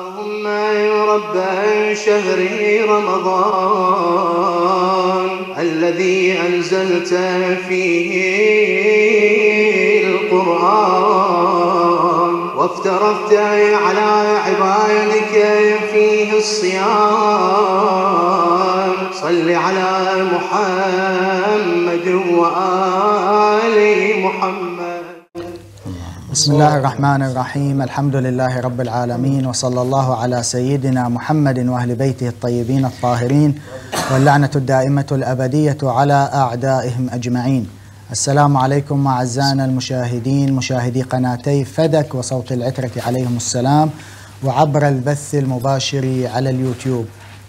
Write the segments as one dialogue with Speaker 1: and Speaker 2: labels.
Speaker 1: اللهم يا رب شهر رمضان الذي أنزلت فيه القرآن وافترضت على عبادك فيه الصيام صل على محمد وآل بسم الله الرحمن الرحيم الحمد لله رب العالمين وصلى الله على سيدنا محمد وأهل بيته الطيبين الطاهرين واللعنة الدائمة الأبدية على أعدائهم أجمعين السلام عليكم أعزائنا المشاهدين مشاهدي قناتي فدك وصوت العترة عليهم السلام وعبر البث المباشر على اليوتيوب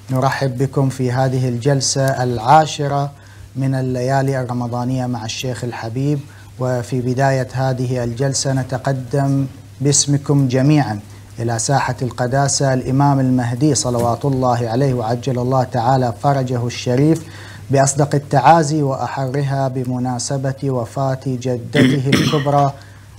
Speaker 1: نرحب بكم في هذه الجلسة العاشرة من الليالي الرمضانية مع الشيخ الحبيب وفي بداية هذه الجلسة نتقدم باسمكم جميعا إلى ساحة القداسة الإمام المهدي صلوات الله عليه وعجل الله تعالى فرجه الشريف بأصدق التعازي وأحرها بمناسبة وفاة جدته الكبرى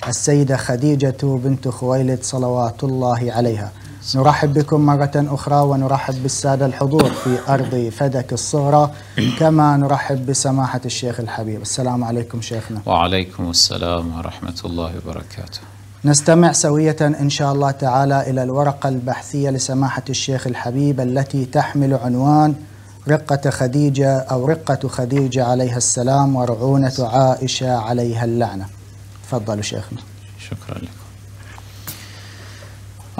Speaker 1: السيدة خديجة بنت خويلد صلوات الله عليها نرحب بكم مرة أخرى ونرحب بالسادة الحضور في أرض فدك الصغرى كما نرحب بسماحة الشيخ الحبيب السلام عليكم شيخنا
Speaker 2: وعليكم السلام ورحمة الله وبركاته
Speaker 1: نستمع سوية إن شاء الله تعالى إلى الورقة البحثية لسماحة الشيخ الحبيب التي تحمل عنوان رقة خديجة أو رقة خديجة عليها السلام ورعونة عائشة عليها اللعنة تفضلوا شيخنا شكرا لكم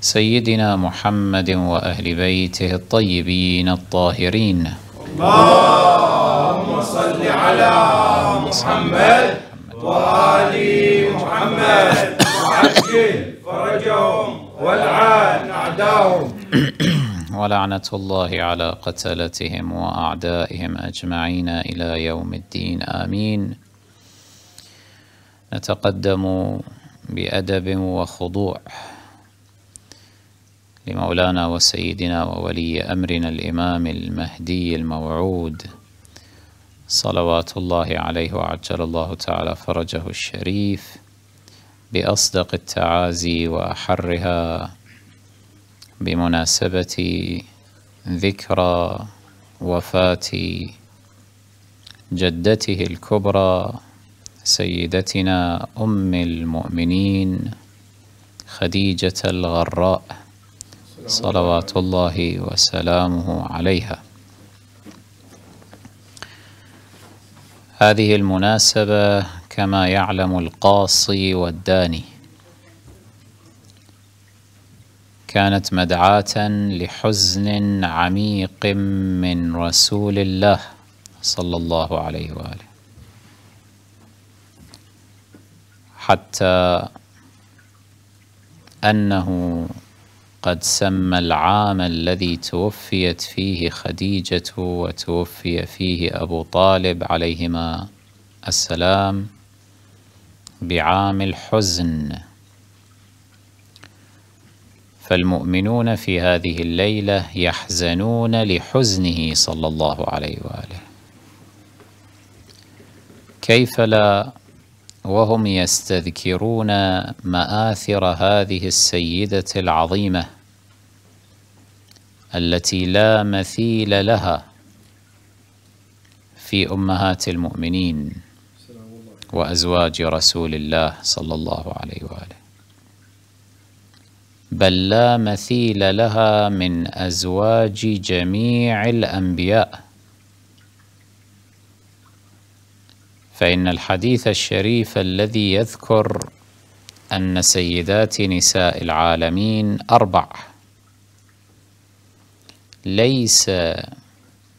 Speaker 2: سيدنا محمد وأهل بيته الطيبين الطاهرين اللهم صل على محمد وآل محمد وعجل فرجهم والعن أعداهم ولعنة الله على قتلتهم وأعدائهم أجمعين إلى يوم الدين آمين نتقدم بأدب وخضوع لمولانا وسيدنا وولي أمرنا الإمام المهدي الموعود صلوات الله عليه وعجل الله تعالى فرجه الشريف بأصدق التعازي وأحرها بمناسبة ذكرى وفاة جدته الكبرى سيدتنا أم المؤمنين خديجة الغراء صلوات الله وسلامه عليها هذه المناسبة كما يعلم القاصي والداني كانت مدعاة لحزن عميق من رسول الله صلى الله عليه وآله حتى أنه قد سمى العام الذي توفيت فيه خديجة وتوفي فيه أبو طالب عليهما السلام بعام الحزن فالمؤمنون في هذه الليلة يحزنون لحزنه صلى الله عليه وآله كيف لا وهم يستذكرون مآثر هذه السيدة العظيمة التي لا مثيل لها في أمهات المؤمنين وأزواج رسول الله صلى الله عليه وآله بل لا مثيل لها من أزواج جميع الأنبياء فإن الحديث الشريف الذي يذكر أن سيدات نساء العالمين أربع ليس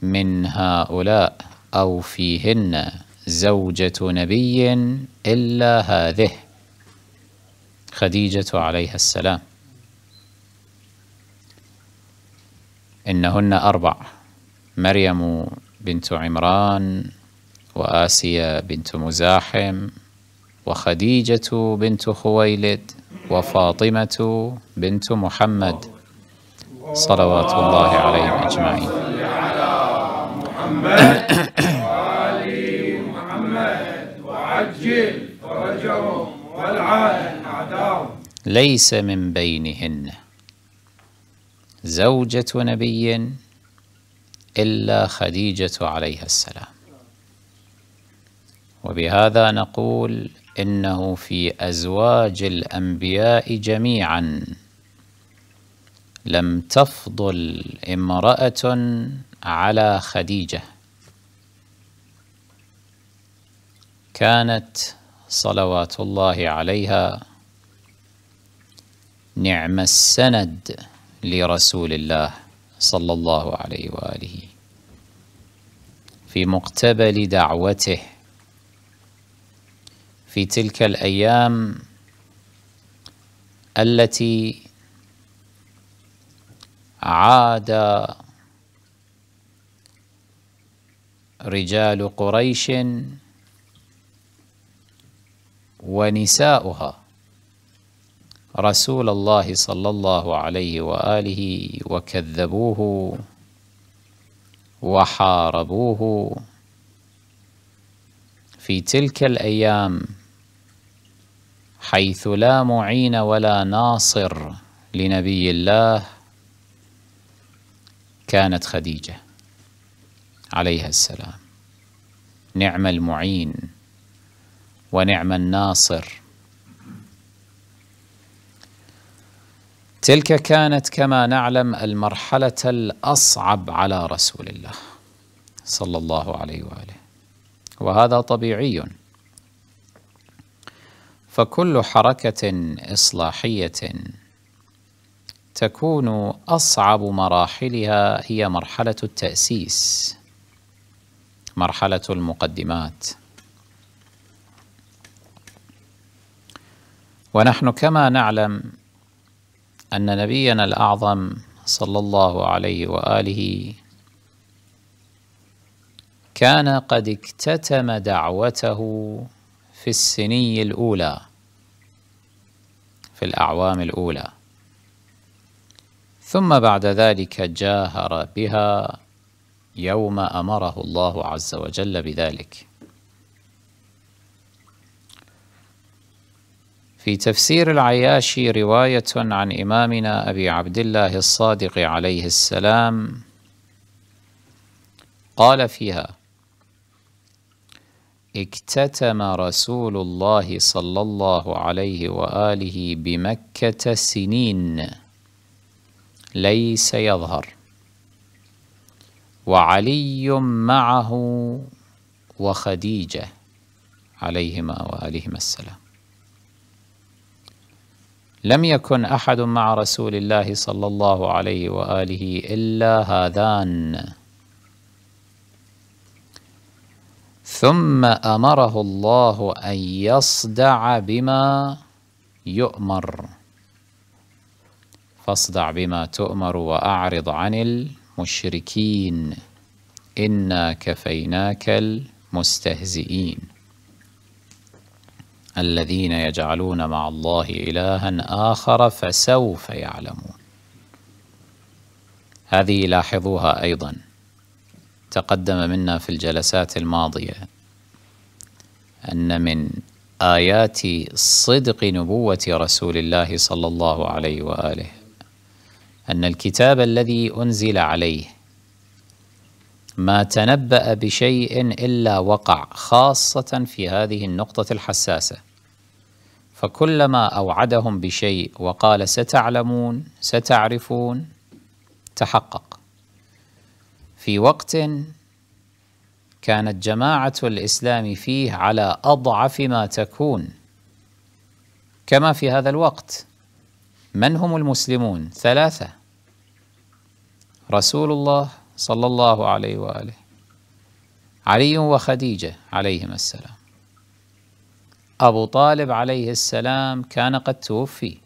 Speaker 2: من هؤلاء أو فيهن زوجة نبي إلا هذه خديجة عليها السلام إنهن أربع مريم بنت عمران وآسيا بنت مزاحم وخديجة بنت خويلد وفاطمة بنت محمد صلوات الله عليهم أجمعين
Speaker 1: وآل محمد
Speaker 2: وعجل فرجهم أعداهم ليس من بينهن زوجة نبي إلا خديجة عليها السلام وبهذا نقول إنه في أزواج الأنبياء جميعا لم تفضل امرأة على خديجة كانت صلوات الله عليها نعم السند لرسول الله صلى الله عليه وآله في مقتبل دعوته في تلك الأيام التي عاد رجال قريش ونساؤها رسول الله صلى الله عليه وآله وكذبوه وحاربوه في تلك الأيام حيث لا معين ولا ناصر لنبي الله كانت خديجة عليها السلام نعم المعين ونعم الناصر تلك كانت كما نعلم المرحلة الأصعب على رسول الله صلى الله عليه وآله وهذا طبيعي فكل حركة إصلاحية تكون أصعب مراحلها هي مرحلة التأسيس مرحلة المقدمات ونحن كما نعلم أن نبينا الأعظم صلى الله عليه وآله كان قد اكتتم دعوته في السنية الأولى في الأعوام الأولى ثم بعد ذلك جاهر بها يوم أمره الله عز وجل بذلك في تفسير العياشي رواية عن إمامنا أبي عبد الله الصادق عليه السلام قال فيها اكتتم رسول الله صلى الله عليه وآله بمكة سنين ليس يظهر وعلي معه وخديجة عليهما وآلهما السلام لم يكن أحد مع رسول الله صلى الله عليه وآله إلا هذان ثم امره الله ان يصدع بما يؤمر فاصدع بما تؤمر واعرض عن المشركين انا كفيناك المستهزئين الذين يجعلون مع الله الها اخر فسوف يعلمون هذه لاحظوها ايضا تقدم منا في الجلسات الماضية أن من آيات صدق نبوة رسول الله صلى الله عليه وآله أن الكتاب الذي أنزل عليه ما تنبأ بشيء إلا وقع خاصة في هذه النقطة الحساسة فكلما أوعدهم بشيء وقال ستعلمون ستعرفون تحقق في وقت كانت جماعة الإسلام فيه على أضعف ما تكون كما في هذا الوقت من هم المسلمون ثلاثة رسول الله صلى الله عليه وآله علي وخديجة عليهما السلام أبو طالب عليه السلام كان قد توفي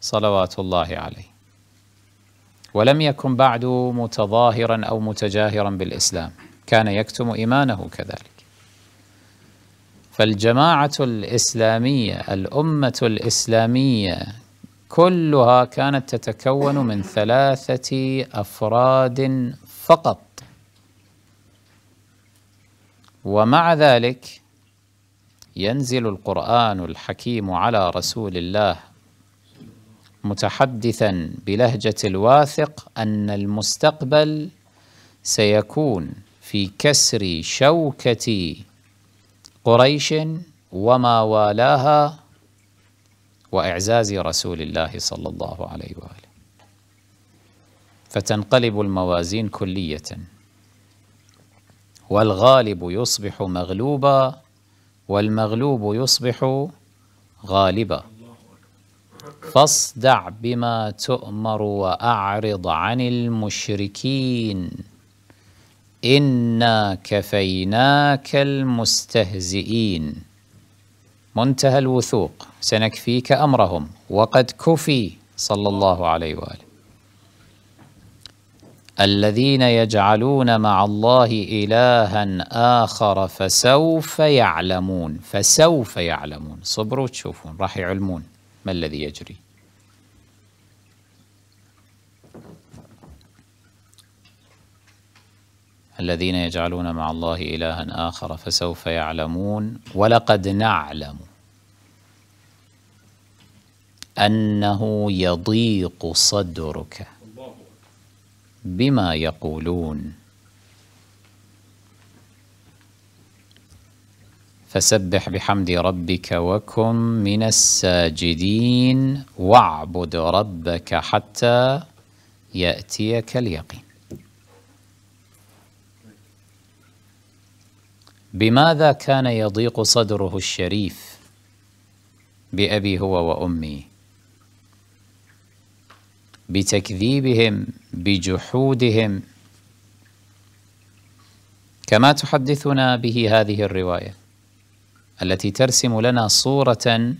Speaker 2: صلوات الله عليه ولم يكن بعد متظاهرا أو متجاهرا بالإسلام كان يكتم إيمانه كذلك فالجماعة الإسلامية الأمة الإسلامية كلها كانت تتكون من ثلاثة أفراد فقط ومع ذلك ينزل القرآن الحكيم على رسول الله متحدثا بلهجة الواثق أن المستقبل سيكون في كسر شوكة قريش وما والاها وإعزاز رسول الله صلى الله عليه وآله فتنقلب الموازين كلية والغالب يصبح مغلوبا والمغلوب يصبح غالبا فاصدع بما تؤمر وأعرض عن المشركين إنا كفيناك المستهزئين منتهى الوثوق سنكفيك أمرهم وقد كفي صلى الله عليه وآله الذين يجعلون مع الله إلها آخر فسوف يعلمون فسوف يعلمون صبروا تشوفون راح يعلمون ما الذي يجري الذين يجعلون مع الله إلها آخر فسوف يعلمون ولقد نعلم أنه يضيق صدرك بما يقولون فسبح بحمد ربك وكن من الساجدين واعبد ربك حتى يأتيك اليقين بماذا كان يضيق صدره الشريف بأبي هو وأمي بتكذيبهم بجحودهم كما تحدثنا به هذه الروايه التي ترسم لنا صورة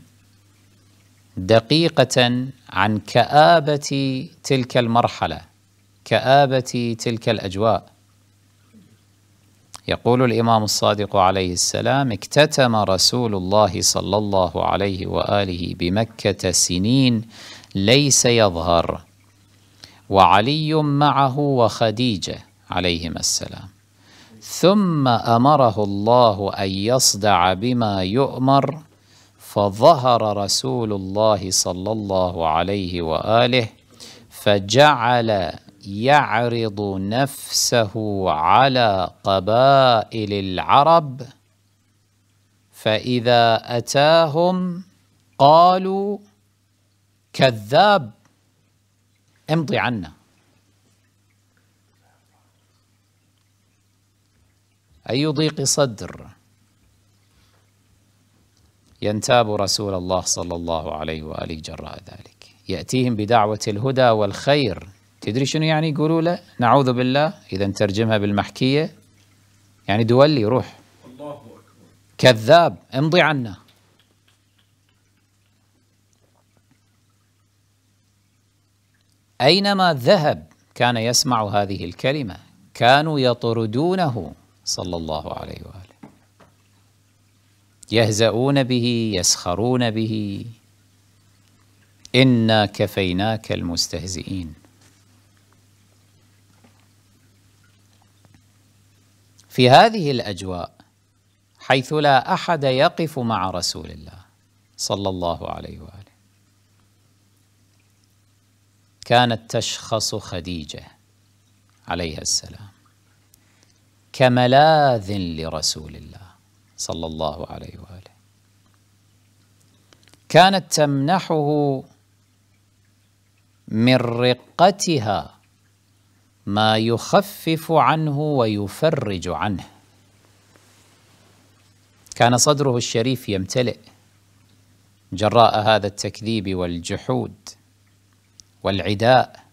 Speaker 2: دقيقة عن كآبة تلك المرحلة كآبة تلك الأجواء يقول الإمام الصادق عليه السلام اكتتم رسول الله صلى الله عليه وآله بمكة سنين ليس يظهر وعلي معه وخديجة عليهما السلام ثم امره الله ان يصدع بما يؤمر فظهر رسول الله صلى الله عليه واله فجعل يعرض نفسه على قبائل العرب فاذا اتاهم قالوا كذاب امضي عنا أي ضيق صدر ينتاب رسول الله صلى الله عليه وآله جراء ذلك يأتيهم بدعوة الهدى والخير تدري شنو يعني يقولوا له نعوذ بالله إذا نترجمها بالمحكية يعني دولي روح الله أكبر كذاب امضي عنا أينما ذهب كان يسمع هذه الكلمة كانوا يطردونه صلى الله عليه واله يهزؤون به يسخرون به انا كفيناك المستهزئين في هذه الاجواء حيث لا احد يقف مع رسول الله صلى الله عليه واله كانت تشخص خديجه عليها السلام كملاذ لرسول الله صلى الله عليه واله كانت تمنحه من رقتها ما يخفف عنه ويفرج عنه كان صدره الشريف يمتلئ جراء هذا التكذيب والجحود والعداء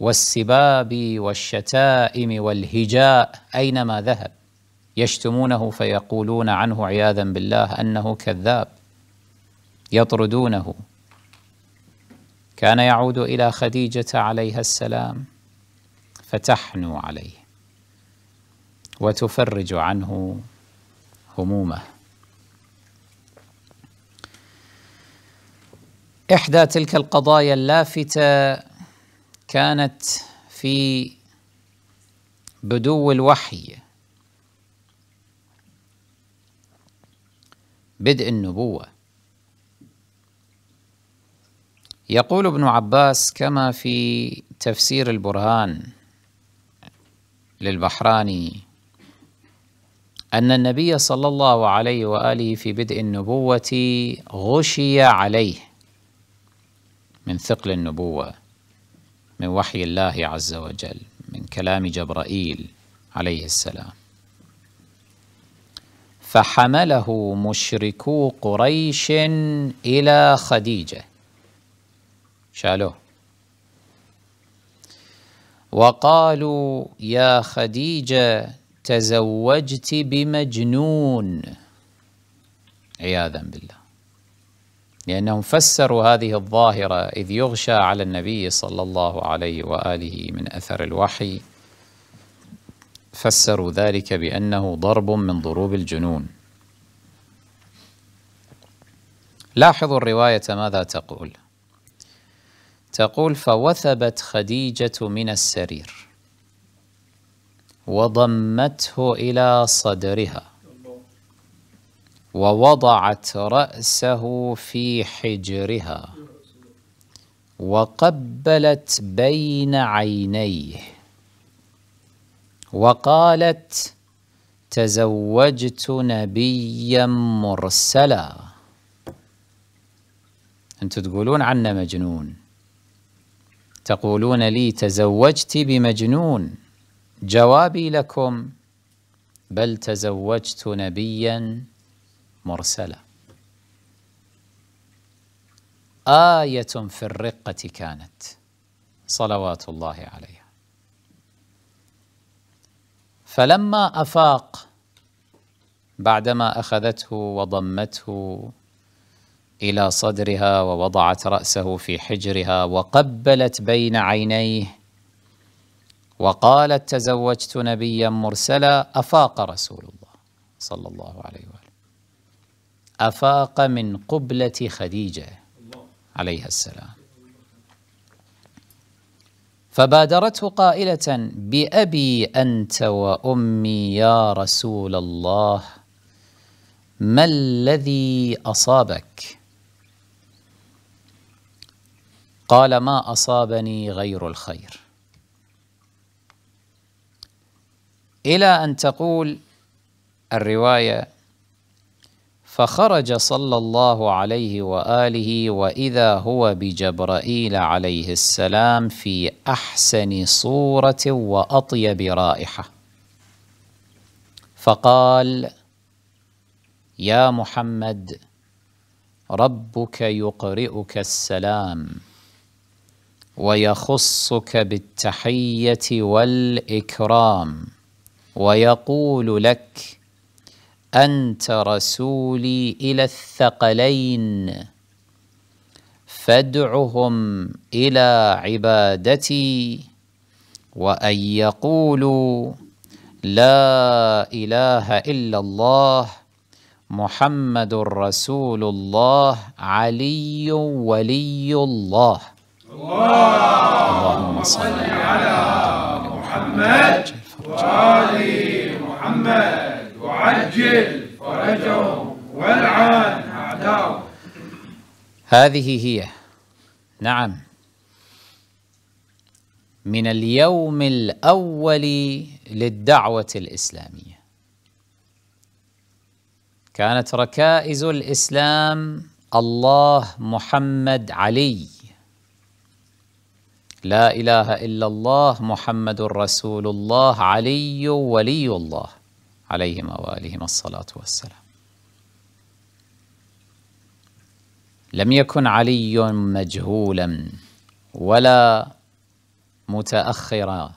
Speaker 2: والسباب والشتائم والهجاء اينما ذهب يشتمونه فيقولون عنه عياذا بالله انه كذاب يطردونه كان يعود الى خديجه عليها السلام فتحنو عليه وتفرج عنه همومه احدى تلك القضايا اللافته كانت في بدو الوحي بدء النبوة يقول ابن عباس كما في تفسير البرهان للبحراني أن النبي صلى الله عليه وآله في بدء النبوة غشي عليه من ثقل النبوة من وحي الله عز وجل من كلام جبرائيل عليه السلام فحمله مشركو قريش إلى خديجة شالوه وقالوا يا خديجة تزوجت بمجنون عياذا بالله لأنهم فسروا هذه الظاهرة إذ يغشى على النبي صلى الله عليه وآله من أثر الوحي فسروا ذلك بأنه ضرب من ضروب الجنون لاحظوا الرواية ماذا تقول تقول فوثبت خديجة من السرير وضمته إلى صدرها ووضعت رأسه في حجرها وقبلت بين عينيه وقالت تزوجت نبيا مرسلا انتم تقولون عنا مجنون تقولون لي تزوجت بمجنون جوابي لكم بل تزوجت نبيا مرسلة آية في الرقة كانت صلوات الله عليها فلما أفاق بعدما أخذته وضمته إلى صدرها ووضعت رأسه في حجرها وقبلت بين عينيه وقالت تزوجت نبيا مرسلا أفاق رسول الله صلى الله عليه وآله أفاق من قبلة خديجة عليها السلام فبادرته قائلة بأبي أنت وأمي يا رسول الله ما الذي أصابك؟ قال ما أصابني غير الخير إلى أن تقول الرواية فخرج صلى الله عليه واله واذا هو بجبرائيل عليه السلام في احسن صوره واطيب رائحه فقال يا محمد ربك يقرئك السلام ويخصك بالتحيه والاكرام ويقول لك انت رسولي الى الثقلين فادعهم الى عبادتي وان يقولوا لا اله الا الله محمد رسول الله علي ولي الله, اللهم صل على محمد
Speaker 1: وآل محمد
Speaker 2: وعجل فرجهم والعن اعداءهم هذه هي نعم من اليوم الأول للدعوة الإسلامية كانت ركائز الإسلام الله محمد علي لا إله إلا الله محمد رسول الله علي ولي الله عليهما وآلهما الصلاة والسلام لم يكن علي مجهولا ولا متأخرا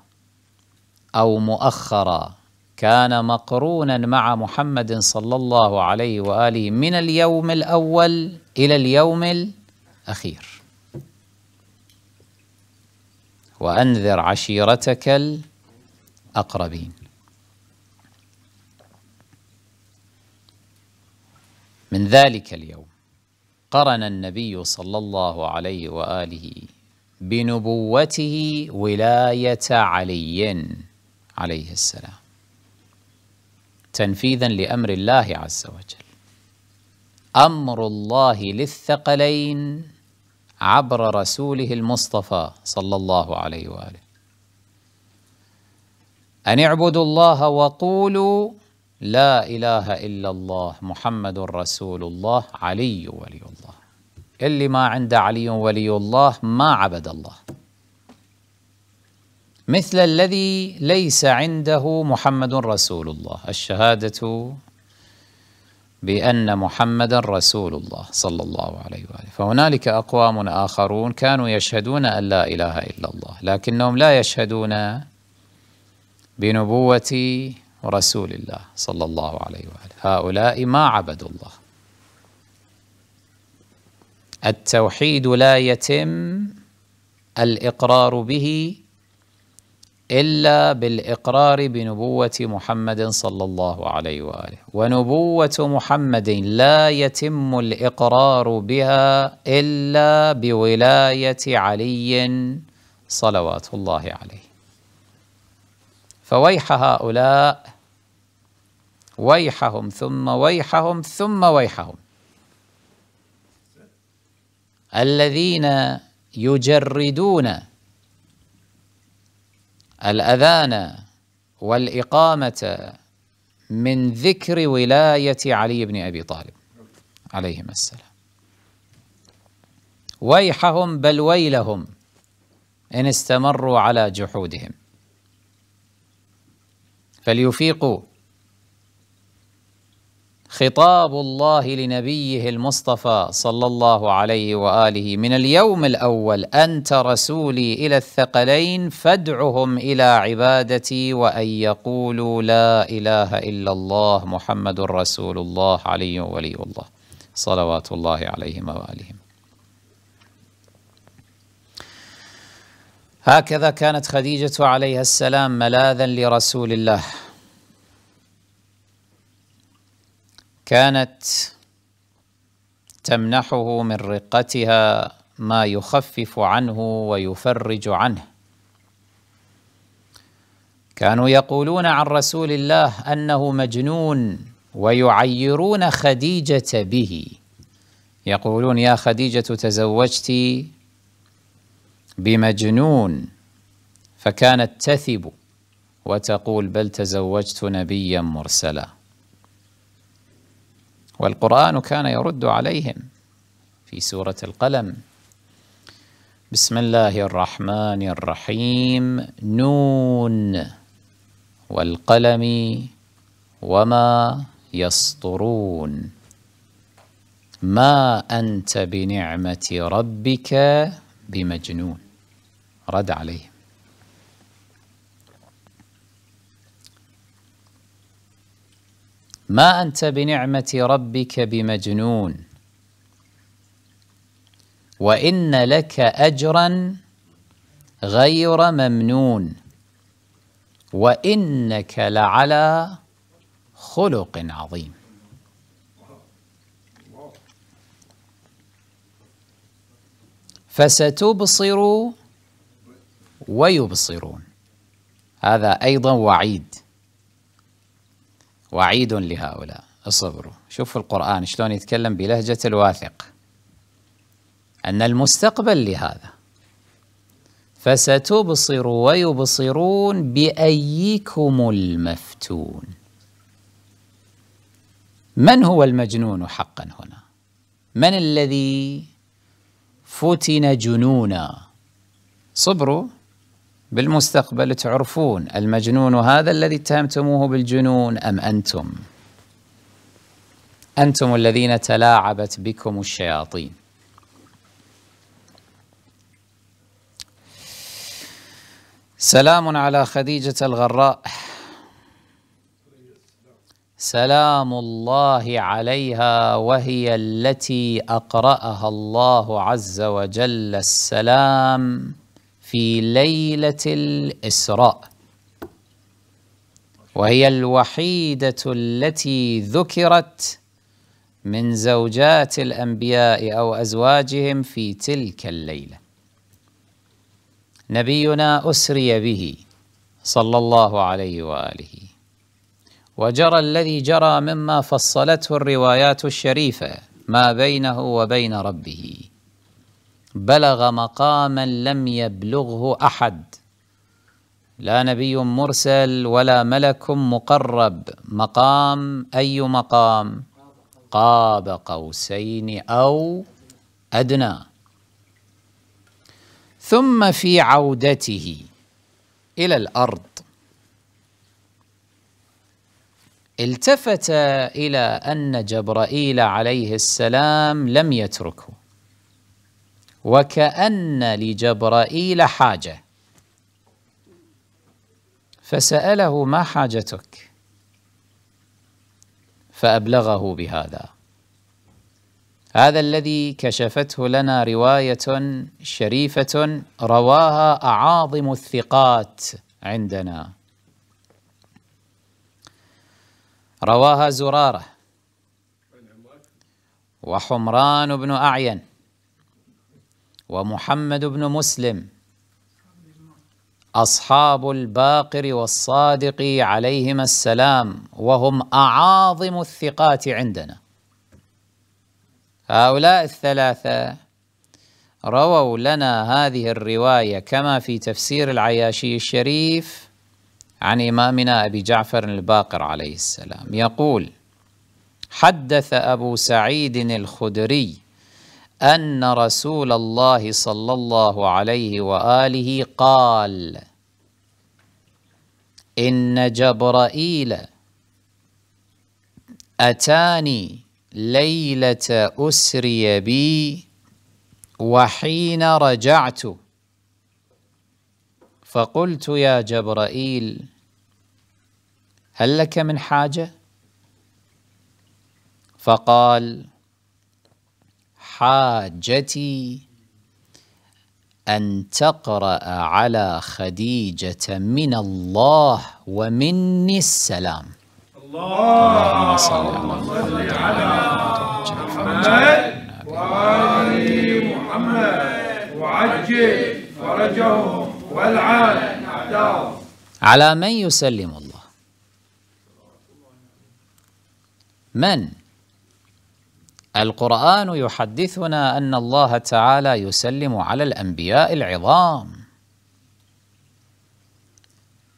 Speaker 2: أو مؤخرا كان مقرونا مع محمد صلى الله عليه وآله من اليوم الأول إلى اليوم الأخير وأنذر عشيرتك الأقربين من ذلك اليوم قرن النبي صلى الله عليه واله بنبوته ولايه علي عليه السلام تنفيذا لامر الله عز وجل امر الله للثقلين عبر رسوله المصطفى صلى الله عليه واله ان اعبدوا الله وقولوا لا إله إلا الله محمد رسول الله علي ولي الله اللي ما عنده علي ولي الله ما عبد الله مثل الذي ليس عنده محمد رسول الله الشهادة بأن محمد رسول الله صلى الله عليه وآله فهنالك أقوام آخرون كانوا يشهدون أن لا إله إلا الله لكنهم لا يشهدون بنبوة ورسول الله صلى الله عليه وآله هؤلاء ما عبدوا الله التوحيد لا يتم الإقرار به إلا بالإقرار بنبوة محمد صلى الله عليه وآله ونبوة محمد لا يتم الإقرار بها إلا بولاية علي صلوات الله عليه فويح هؤلاء ويحهم ثم ويحهم ثم ويحهم الذين يجردون الأذان والإقامة من ذكر ولاية علي بن أبي طالب عليهم السلام ويحهم بل ويلهم إن استمروا على جحودهم فليفيقوا خطاب الله لنبيه المصطفى صلى الله عليه واله من اليوم الاول انت رسولي الى الثقلين فادعهم الى عبادتي وان يقولوا لا اله الا الله محمد رسول الله علي ولي الله صلوات الله عليهما والهم هكذا كانت خديجة عليها السلام ملاذا لرسول الله كانت تمنحه من رقتها ما يخفف عنه ويفرج عنه كانوا يقولون عن رسول الله أنه مجنون ويعيرون خديجة به يقولون يا خديجة تزوجت بمجنون فكانت تثب وتقول بل تزوجت نبيا مرسلا والقرآن كان يرد عليهم في سورة القلم بسم الله الرحمن الرحيم نون والقلم وما يسطرون ما أنت بنعمة ربك بمجنون رد عليه ما أنت بنعمة ربك بمجنون وإن لك أجرا غير ممنون وإنك لعلى خلق عظيم فستبصر ويبصرون هذا أيضا وعيد وعيد لهؤلاء اصبروا شوفوا القرآن شلون يتكلم بلهجة الواثق أن المستقبل لهذا فستبصر ويبصرون بأيكم المفتون من هو المجنون حقا هنا من الذي فتن جنونا صبروا بالمستقبل تعرفون المجنون هذا الذي اتهمتموه بالجنون أم أنتم أنتم الذين تلاعبت بكم الشياطين سلام على خديجة الغراء سلام الله عليها وهي التي أقرأها الله عز وجل السلام في ليلة الإسراء وهي الوحيدة التي ذكرت من زوجات الأنبياء أو أزواجهم في تلك الليلة نبينا أسري به صلى الله عليه وآله وجرى الذي جرى مما فصلته الروايات الشريفة ما بينه وبين ربه بلغ مقاما لم يبلغه احد لا نبي مرسل ولا ملك مقرب مقام اي مقام قاب قوسين او ادنى ثم في عودته الى الارض التفت الى ان جبرائيل عليه السلام لم يتركه وكأن لجبرائيل حاجة فسأله ما حاجتك فأبلغه بهذا هذا الذي كشفته لنا رواية شريفة رواها أعاظم الثقات عندنا رواها زرارة وحمران بن أعين ومحمد بن مسلم أصحاب الباقر والصادق عليهما السلام وهم أعاظم الثقات عندنا هؤلاء الثلاثة رووا لنا هذه الرواية كما في تفسير العياشي الشريف عن إمامنا أبي جعفر الباقر عليه السلام يقول حدث أبو سعيد الخدري أن رسول الله صلى الله عليه وآله قال إن جبرائيل أتاني ليلة أسري بي وحين رجعت فقلت يا جبرائيل هل لك من حاجة؟ فقال حاجتي أن تقرأ على خديجة من الله ومني السلام اللهم صل على محمد وآل محمد وعجل فرجهم والعان أعداؤهم على من يسلم الله من القرآن يحدثنا أن الله تعالى يسلم على الأنبياء العظام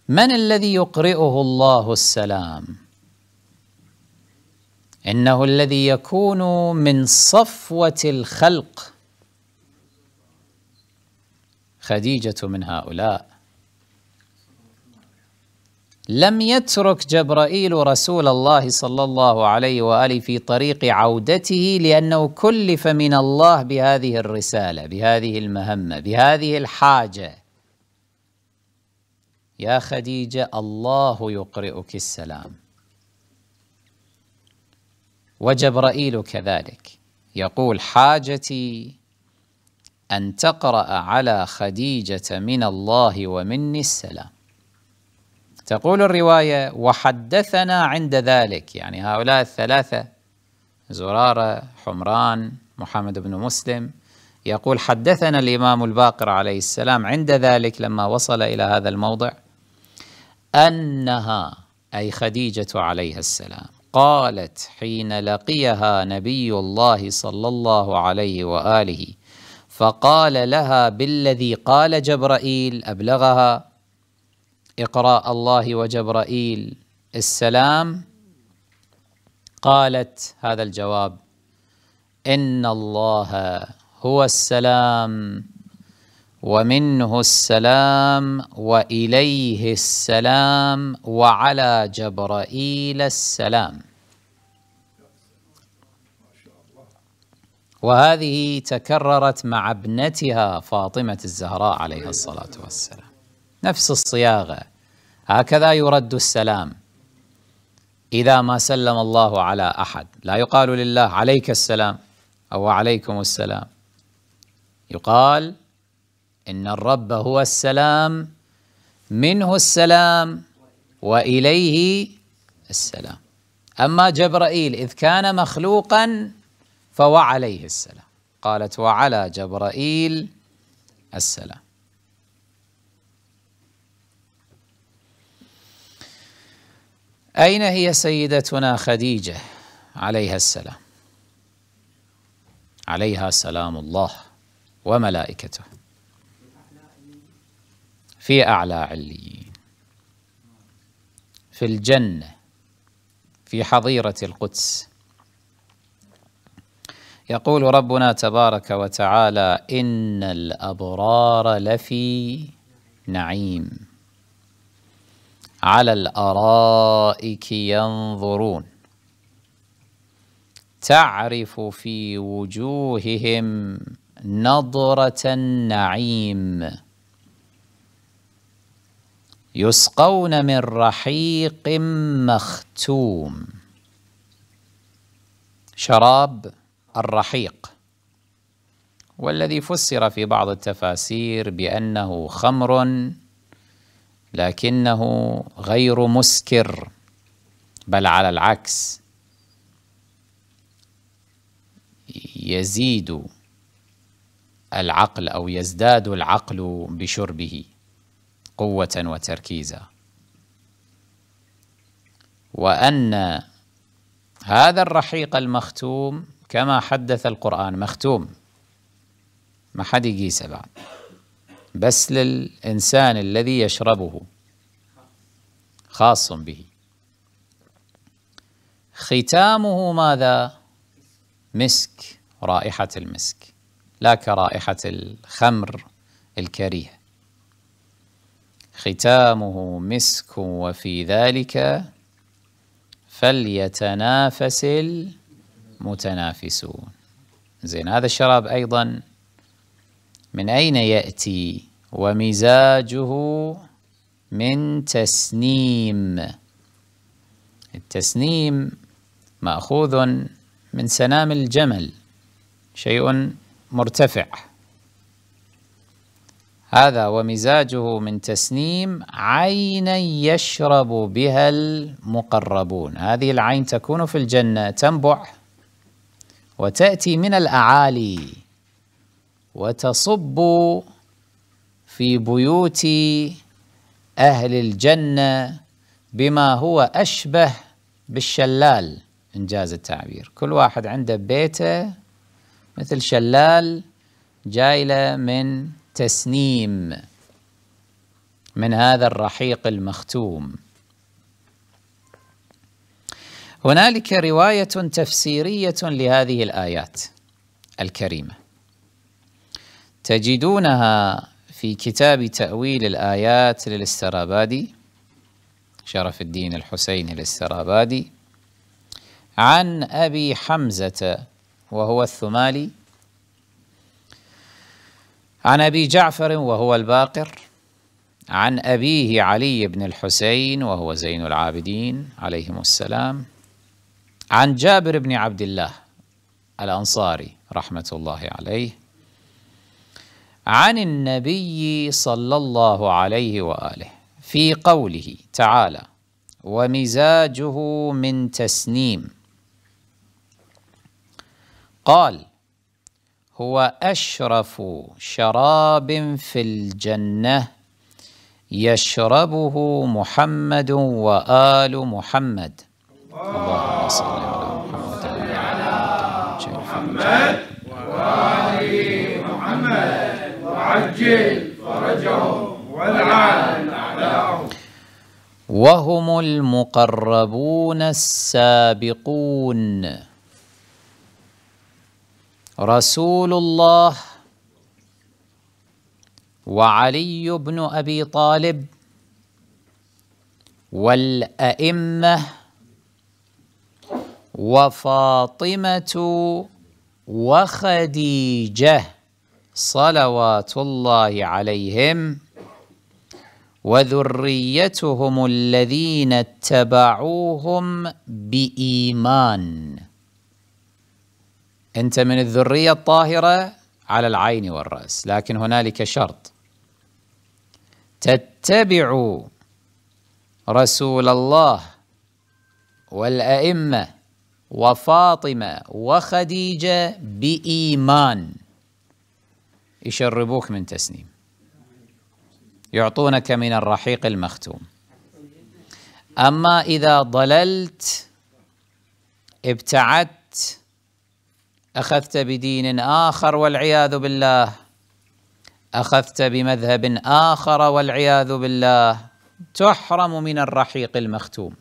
Speaker 2: من الذي يقرئه الله السلام؟ إنه الذي يكون من صفوة الخلق خديجة من هؤلاء لم يترك جبرائيل رسول الله صلى الله عليه واله في طريق عودته لانه كلف من الله بهذه الرساله بهذه المهمه بهذه الحاجه يا خديجه الله يقرئك السلام وجبرائيل كذلك يقول حاجتي ان تقرا على خديجه من الله ومني السلام تقول الرواية وحدثنا عند ذلك يعني هؤلاء الثلاثة زرارة حمران محمد بن مسلم يقول حدثنا الإمام الباقر عليه السلام عند ذلك لما وصل إلى هذا الموضع أنها أي خديجة عليها السلام قالت حين لقيها نبي الله صلى الله عليه وآله فقال لها بالذي قال جبرائيل أبلغها إقراء الله وجبرائيل السلام قالت هذا الجواب إن الله هو السلام ومنه السلام وإليه السلام وعلى جبرائيل السلام وهذه تكررت مع ابنتها فاطمة الزهراء عليها الصلاة والسلام نفس الصياغة هكذا يرد السلام إذا ما سلم الله على أحد لا يقال لله عليك السلام أو عليكم السلام يقال إن الرب هو السلام منه السلام وإليه السلام أما جبرائيل إذ كان مخلوقا فوعليه السلام قالت وعلى جبرائيل السلام أين هي سيدتنا خديجة عليها السلام عليها سلام الله وملائكته في أعلى عليين في الجنة في حظيرة القدس يقول ربنا تبارك وتعالى إن الأبرار لفي نعيم على الارائك ينظرون تعرف في وجوههم نظرة النعيم يسقون من رحيق مختوم شراب الرحيق والذي فسر في بعض التفاسير بانه خمر لكنه غير مسكر بل على العكس يزيد العقل او يزداد العقل بشربه قوه وتركيزا وان هذا الرحيق المختوم كما حدث القران مختوم ما حد يقيسه بعد بس للإنسان الذي يشربه خاص به ختامه ماذا؟ مسك رائحة المسك لا كرائحة الخمر الكريهة ختامه مسك وفي ذلك فليتنافس المتنافسون زين هذا الشراب أيضا من أين يأتي ومزاجه من تسنيم التسنيم مأخوذ من سنام الجمل شيء مرتفع هذا ومزاجه من تسنيم عينا يشرب بها المقربون هذه العين تكون في الجنة تنبع وتأتي من الأعالي وتصب في بيوت أهل الجنة بما هو أشبه بالشلال إنجاز التعبير كل واحد عنده بيته مثل شلال جايله من تسنيم من هذا الرحيق المختوم هنالك رواية تفسيرية لهذه الآيات الكريمة تجدونها في كتاب تأويل الآيات للاسترابادي شرف الدين الحسين الاسترابادي عن أبي حمزة وهو الثمالي عن أبي جعفر وهو الباقر عن أبيه علي بن الحسين وهو زين العابدين عليهم السلام عن جابر بن عبد الله الأنصاري رحمة الله عليه عن النبي صلى الله عليه واله في قوله تعالى ومزاجه من تسنيم قال هو اشرف شراب في الجنه يشربه محمد وال محمد اللهم صل على محمد وعلى محمد وال محمد وعجل فرجهم
Speaker 1: والعن أعداءهم
Speaker 2: وهم المقربون السابقون رسول الله وعلي بن أبي طالب والأئمة وفاطمة وخديجة صلوات الله عليهم وذريتهم الذين اتبعوهم بإيمان أنت من الذرية الطاهرة على العين والرأس لكن هنالك شرط تتبع رسول الله والأئمة وفاطمة وخديجة بإيمان يشربوك من تسنيم يعطونك من الرحيق المختوم أما إذا ضللت ابتعدت أخذت بدين آخر والعياذ بالله أخذت بمذهب آخر والعياذ بالله تحرم من الرحيق المختوم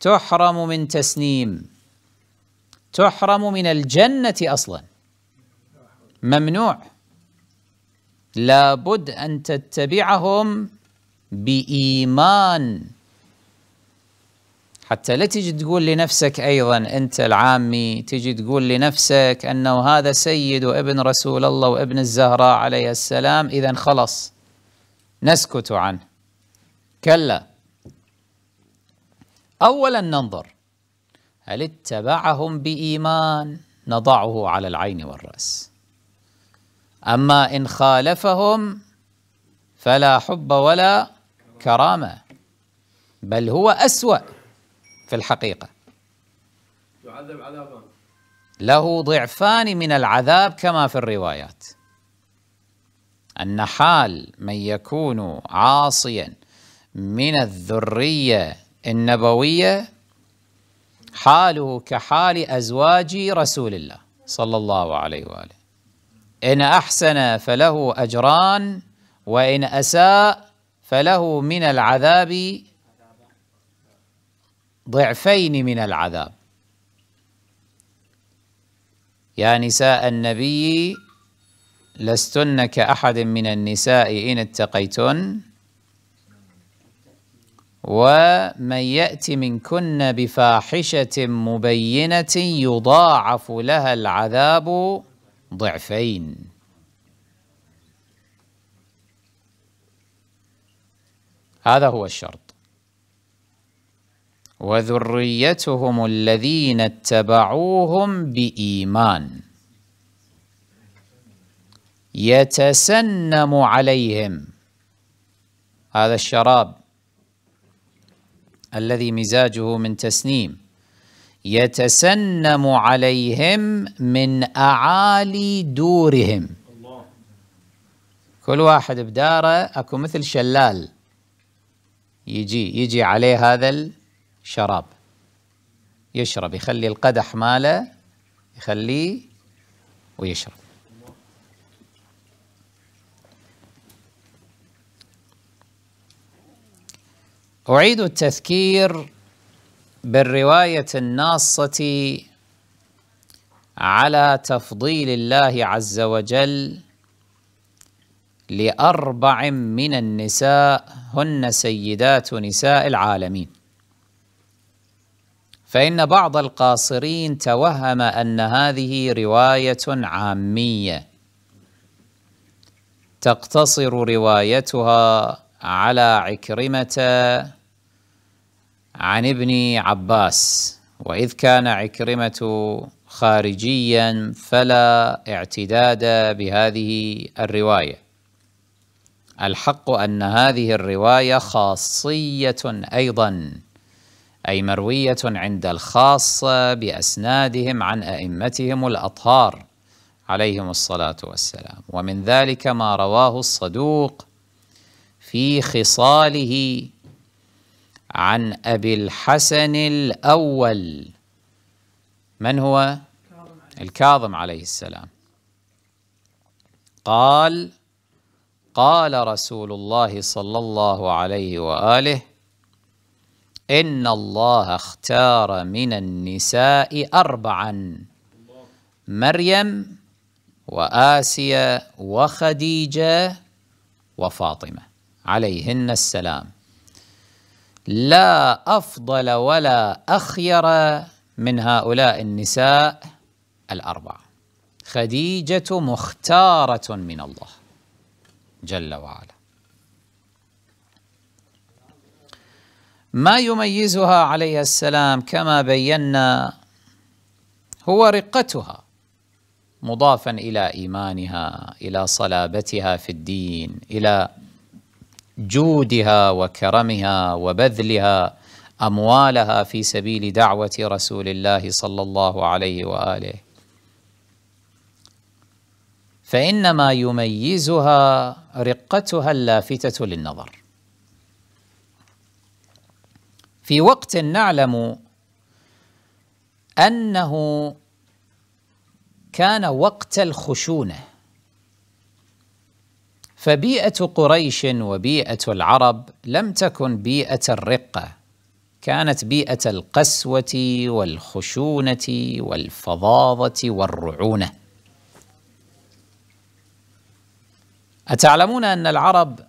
Speaker 2: تحرم من تسنيم تحرم من الجنة أصلا ممنوع لابد أن تتبعهم بإيمان حتى لا تجي تقول لنفسك أيضا أنت العامي تجي تقول لنفسك أنه هذا سيد وابن رسول الله وابن الزهراء عليه السلام إذا خلص نسكت عنه كلا أولا ننظر هل اتبعهم بإيمان نضعه على العين والرأس أما إن خالفهم فلا حب ولا كرامة بل هو أسوأ في الحقيقة يعذب عذابان له ضعفان من العذاب كما في الروايات أن حال من يكون عاصيا من الذرية النبوية حاله كحال أزواج رسول الله صلى الله عليه وآله إن أحسن فله أجران وإن أساء فله من العذاب ضعفين من العذاب يا نساء النبي لستن كأحد من النساء إن اتقيتن ومن يأت منكن بفاحشة مبينة يضاعف لها العذاب ضعفين هذا هو الشرط وذريتهم الذين اتبعوهم بإيمان يتسنم عليهم هذا الشراب الذي مزاجه من تسنيم يتسنم عليهم من أعالي دورهم الله. كل واحد بداره أكو مثل شلال يجي يجي عليه هذا الشراب يشرب يخلي القدح ماله يخليه ويشرب أعيد التذكير بالرواية الناصة على تفضيل الله عز وجل لأربع من النساء هن سيدات نساء العالمين فإن بعض القاصرين توهم أن هذه رواية عامية تقتصر روايتها على عكرمة عن ابن عباس وإذ كان عكرمة خارجيا فلا اعتداد بهذه الرواية الحق أن هذه الرواية خاصية أيضا أي مروية عند الخاصة بأسنادهم عن أئمتهم الأطهار عليهم الصلاة والسلام ومن ذلك ما رواه الصدوق في خصاله عن أبي الحسن الأول من هو؟ الكاظم عليه السلام قال قال رسول الله صلى الله عليه وآله إن الله اختار من النساء أربعا مريم وآسيا وخديجة وفاطمة عليهن السلام لا أفضل ولا أخير من هؤلاء النساء الأربعة خديجة مختارة من الله جل وعلا ما يميزها عليه السلام كما بينا هو رقتها مضافا إلى إيمانها إلى صلابتها في الدين إلى جودها وكرمها وبذلها اموالها في سبيل دعوه رسول الله صلى الله عليه واله فانما يميزها رقتها اللافته للنظر في وقت نعلم انه كان وقت الخشونه فبيئة قريش وبيئة العرب لم تكن بيئة الرقة كانت بيئة القسوة والخشونة والفظاظة والرعونة أتعلمون أن العرب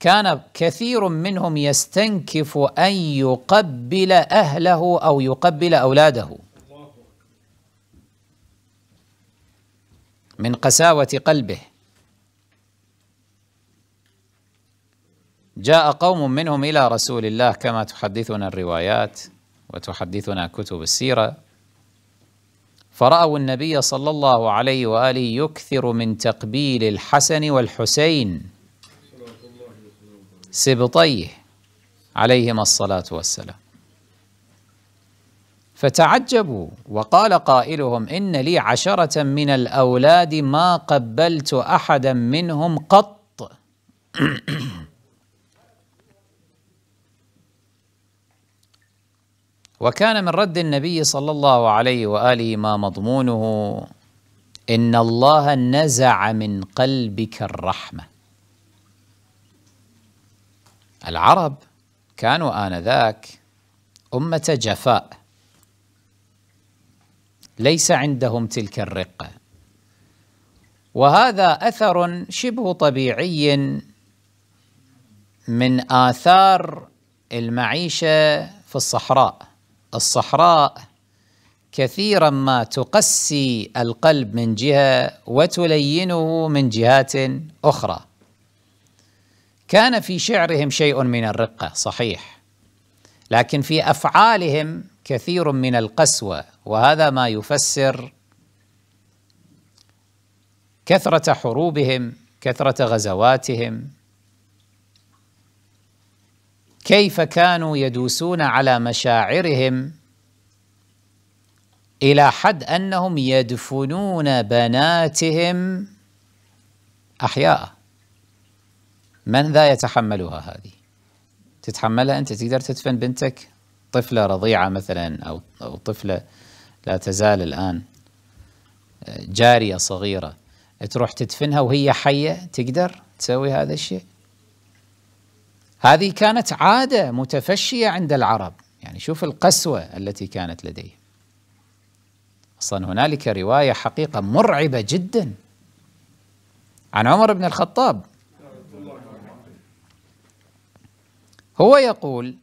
Speaker 2: كان كثير منهم يستنكف أن يقبل أهله أو يقبل أولاده من قساوة قلبه جاء قوم منهم إلى رسول الله كما تحدثنا الروايات وتحدثنا كتب السيرة فرأوا النبي صلى الله عليه وآله يكثر من تقبيل الحسن والحسين سبطيه عليهما الصلاة والسلام فتعجبوا وقال قائلهم إن لي عشرة من الأولاد ما قبلت أحدا منهم قط وكان من رد النبي صلى الله عليه واله ما مضمونه ان الله نزع من قلبك الرحمه العرب كانوا انذاك امه جفاء ليس عندهم تلك الرقه وهذا اثر شبه طبيعي من آثار المعيشة في الصحراء الصحراء كثيرا ما تقسي القلب من جهة وتلينه من جهات أخرى كان في شعرهم شيء من الرقة صحيح لكن في أفعالهم كثير من القسوة وهذا ما يفسر كثرة حروبهم كثرة غزواتهم كيف كانوا يدوسون على مشاعرهم إلى حد أنهم يدفنون بناتهم أحياء من ذا يتحملها هذه تتحملها أنت تقدر تدفن بنتك طفلة رضيعة مثلا أو, أو طفلة لا تزال الآن آه، جارية صغيرة تروح تدفنها وهي حية تقدر تسوي هذا الشيء هذه كانت عاده متفشيه عند العرب يعني شوف القسوه التي كانت لديهم اصلا هنالك روايه حقيقه مرعبه جدا عن عمر بن الخطاب هو يقول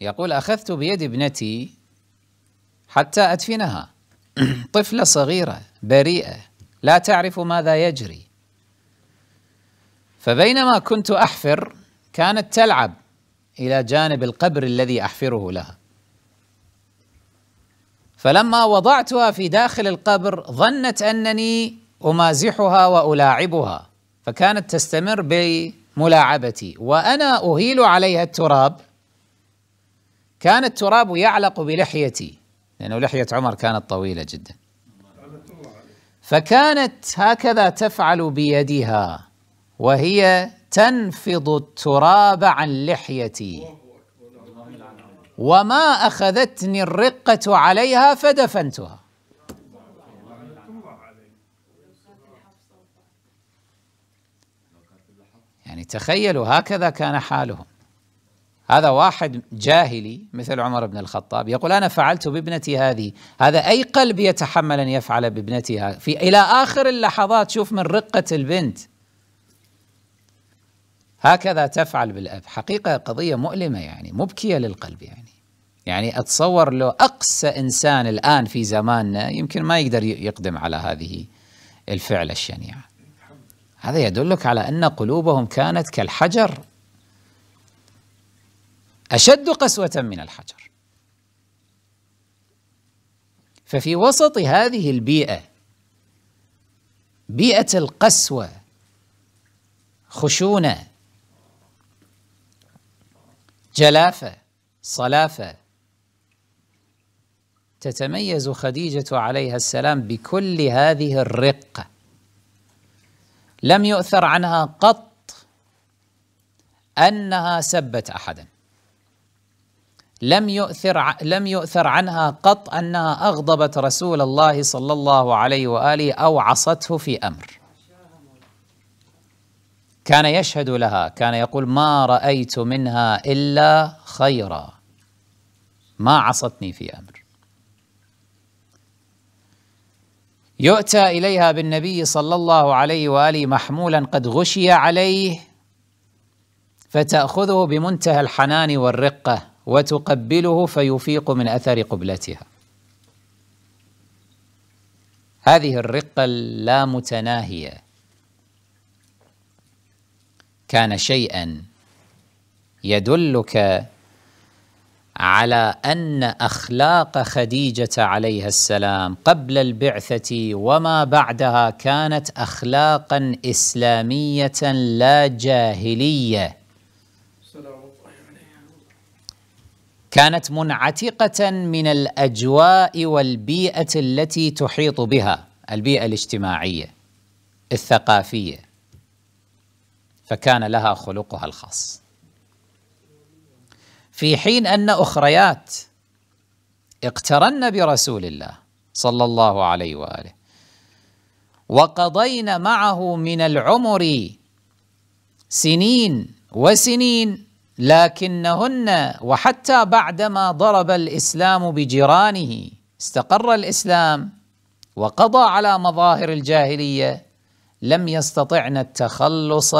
Speaker 2: يقول اخذت بيد ابنتي حتى ادفنها طفله صغيره بريئه لا تعرف ماذا يجري فبينما كنت احفر كانت تلعب الى جانب القبر الذي احفره لها فلما وضعتها في داخل القبر ظنت انني امازحها والاعبها فكانت تستمر بملاعبتي وانا اهيل عليها التراب كان التراب يعلق بلحيتي لانه لحيه عمر كانت طويله جدا فكانت هكذا تفعل بيدها وهي تنفض التراب عن لحيتي وما أخذتني الرقة عليها فدفنتها يعني تخيلوا هكذا كان حالهم هذا واحد جاهلي مثل عمر بن الخطاب يقول أنا فعلت بابنتي هذه هذا أي قلب يتحمل أن يفعل بابنتها في إلى آخر اللحظات شوف من رقة البنت هكذا تفعل بالأب حقيقة قضية مؤلمة يعني مبكية للقلب يعني يعني أتصور لو أقسى إنسان الآن في زماننا يمكن ما يقدر يقدم على هذه الفعلة الشنيعة هذا يدلك على أن قلوبهم كانت كالحجر أشد قسوة من الحجر ففي وسط هذه البيئة بيئة القسوة خشونه جلافة صلافة تتميز خديجة عليها السلام بكل هذه الرقة لم يؤثر عنها قط أنها سبت أحدا لم يؤثر لم يؤثر عنها قط أنها أغضبت رسول الله صلى الله عليه وآله أو عصته في أمر كان يشهد لها كان يقول ما رأيت منها إلا خيرا ما عصتني في أمر يؤتى إليها بالنبي صلى الله عليه وآله محمولا قد غشي عليه فتأخذه بمنتهى الحنان والرقة وتقبله فيفيق من أثر قبلتها هذه الرقة اللامتناهية كان شيئا يدلك على ان اخلاق خديجه عليها السلام قبل البعثه وما بعدها كانت اخلاقا اسلاميه لا جاهليه كانت منعتقه من الاجواء والبيئه التي تحيط بها البيئه الاجتماعيه الثقافيه فكان لها خلقها الخاص في حين ان اخريات اقترن برسول الله صلى الله عليه واله وقضين معه من العمر سنين وسنين لكنهن وحتى بعدما ضرب الاسلام بجيرانه استقر الاسلام وقضى على مظاهر الجاهليه لم يستطعن التخلص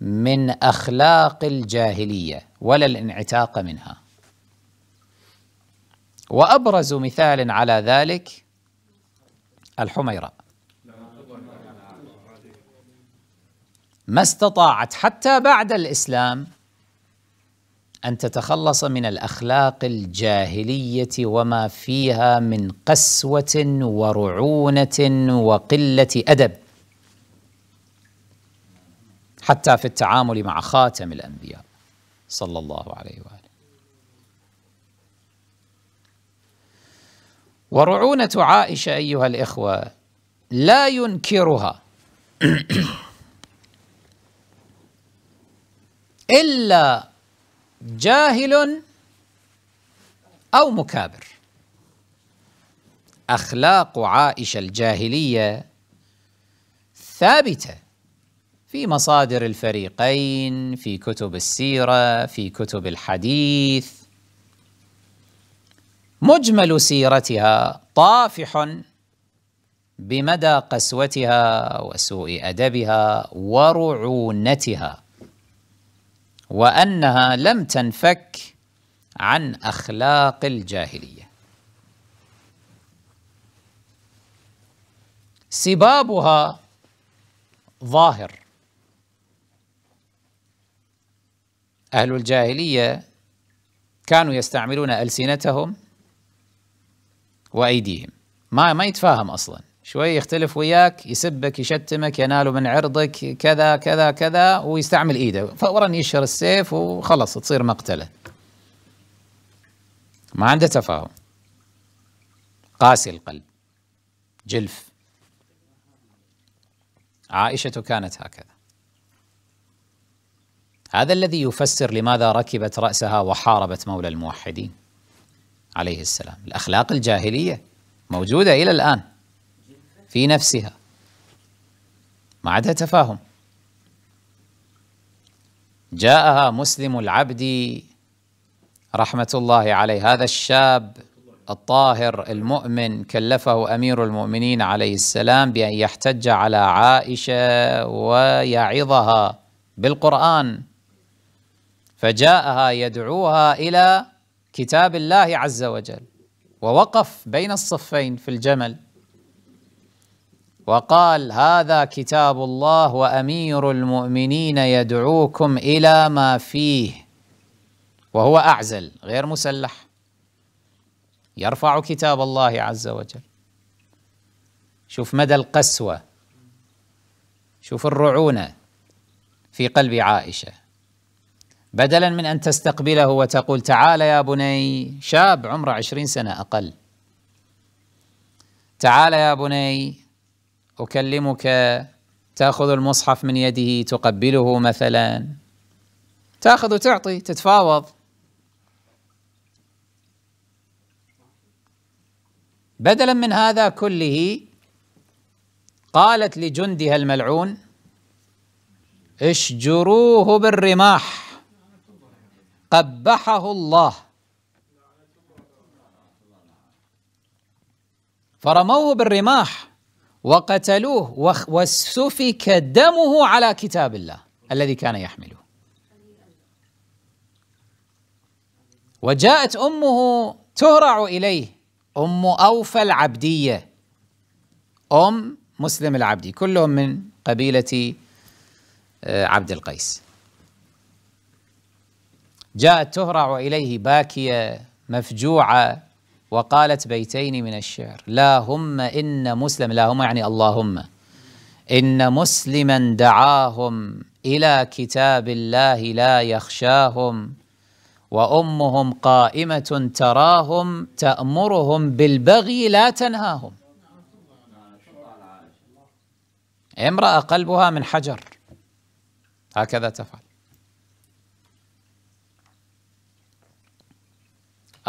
Speaker 2: من أخلاق الجاهلية ولا الانعتاق منها وأبرز مثال على ذلك الحميرة ما استطاعت حتى بعد الإسلام أن تتخلص من الأخلاق الجاهلية وما فيها من قسوة ورعونة وقلة أدب حتى في التعامل مع خاتم الأنبياء صلى الله عليه وآله ورعونة عائشة أيها الإخوة لا ينكرها إلا جاهل أو مكابر أخلاق عائشة الجاهلية ثابته في مصادر الفريقين في كتب السيرة في كتب الحديث مجمل سيرتها طافح بمدى قسوتها وسوء أدبها ورعونتها وأنها لم تنفك عن أخلاق الجاهلية سبابها ظاهر أهل الجاهلية كانوا يستعملون ألسنتهم وأيديهم ما ما يتفاهم أصلا شوي يختلف وياك يسبك يشتمك ينال من عرضك كذا كذا كذا ويستعمل ايده فورا يشهر السيف وخلص تصير مقتله ما عنده تفاهم قاسي القلب جلف عائشة كانت هكذا هذا الذي يفسر لماذا ركبت رأسها وحاربت مولى الموحدين عليه السلام الأخلاق الجاهلية موجودة إلى الآن في نفسها ما عدا تفاهم جاءها مسلم العبد رحمة الله عليه هذا الشاب الطاهر المؤمن كلفه أمير المؤمنين عليه السلام بأن يحتج على عائشة ويعظها بالقرآن فجاءها يدعوها الى كتاب الله عز وجل ووقف بين الصفين في الجمل وقال هذا كتاب الله وامير المؤمنين يدعوكم الى ما فيه وهو اعزل غير مسلح يرفع كتاب الله عز وجل شوف مدى القسوه شوف الرعونه في قلب عائشه بدلا من أن تستقبله وتقول تعال يا بني شاب عمره عشرين سنة أقل تعال يا بني أكلمك تأخذ المصحف من يده تقبله مثلا تأخذ وتعطي تتفاوض بدلا من هذا كله قالت لجندها الملعون اشجروه بالرماح قبحه الله فرموه بالرماح وقتلوه وسفك دمه على كتاب الله الذي كان يحمله وجاءت امه تهرع اليه ام اوفى العبديه ام مسلم العبدي كلهم من قبيله آه، عبد القيس جاءت تهرع إليه باكية مفجوعة وقالت بيتين من الشعر لا هم إن مسلم لا هم يعني اللهم إن مسلما دعاهم إلى كتاب الله لا يخشاهم وأمهم قائمة تراهم تأمرهم بالبغي لا تنهاهم امرأة قلبها من حجر هكذا تفعل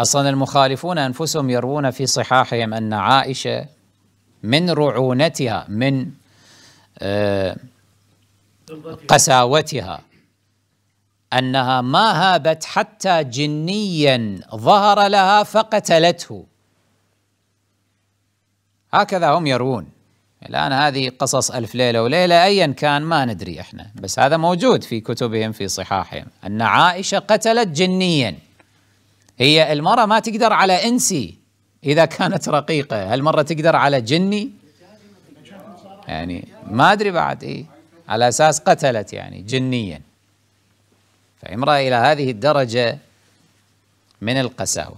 Speaker 2: أصلا المخالفون أنفسهم يروون في صحاحهم أن عائشة من رعونتها من آه، قساوتها أنها ما هابت حتى جنيا ظهر لها فقتلته هكذا هم يروون الآن هذه قصص ألف ليلة وليلة أيا كان ما ندري إحنا بس هذا موجود في كتبهم في صحاحهم أن عائشة قتلت جنياً هي المرأة ما تقدر على إنسي إذا كانت رقيقة هل مرة تقدر على جني يعني ما أدري بعد إيه على أساس قتلت يعني جنيا فامرأة إلى هذه الدرجة من القساوة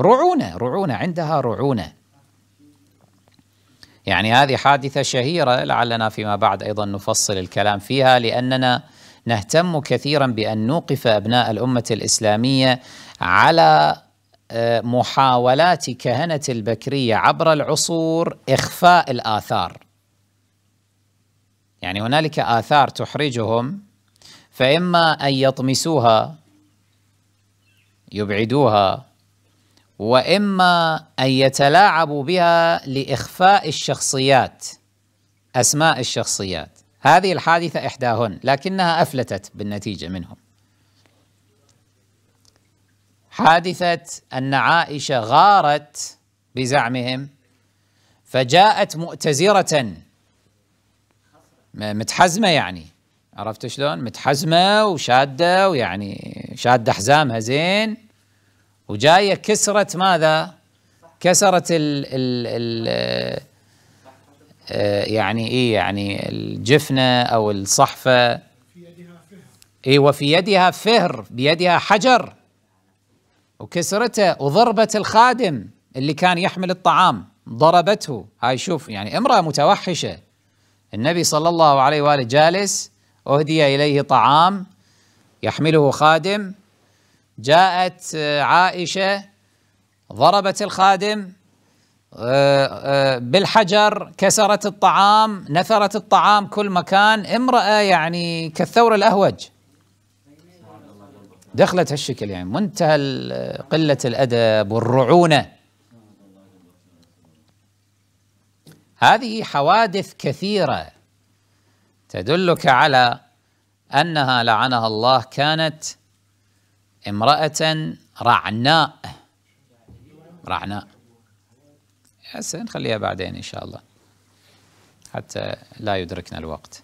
Speaker 2: رعونة رعونة عندها رعونة يعني هذه حادثة شهيرة لعلنا فيما بعد أيضا نفصل الكلام فيها لأننا نهتم كثيرا بأن نوقف أبناء الأمة الإسلامية على آه، محاولات كهنة البكرية عبر العصور إخفاء الآثار يعني هنالك آثار تحرجهم فإما أن يطمسوها يبعدوها وإما أن يتلاعبوا بها لإخفاء الشخصيات أسماء الشخصيات هذه الحادثة إحداهن لكنها أفلتت بالنتيجة منهم حادثة أن عائشة غارت بزعمهم فجاءت مؤتزرة متحزمة يعني عرفت شلون متحزمة وشادة ويعني شادة حزامها زين وجاية كسرت ماذا كسرت ال ال ال آه، يعني ايه يعني الجفنه او الصحفه اي وفي يدها فهر بيدها حجر وكسرته وضربت الخادم اللي كان يحمل الطعام ضربته هاي شوف يعني امراه متوحشه النبي صلى الله عليه واله جالس اهدي اليه طعام يحمله خادم جاءت عائشه ضربت الخادم آه، آه، بالحجر كسرت الطعام نثرت الطعام كل مكان امرأة يعني كالثور الأهوج دخلت هالشكل يعني منتهى قلة الأدب والرعونة هذه حوادث كثيرة تدلك على أنها لعنها الله كانت امرأة رعناء رعناء هسه نخليها بعدين إن شاء الله حتى لا يدركنا الوقت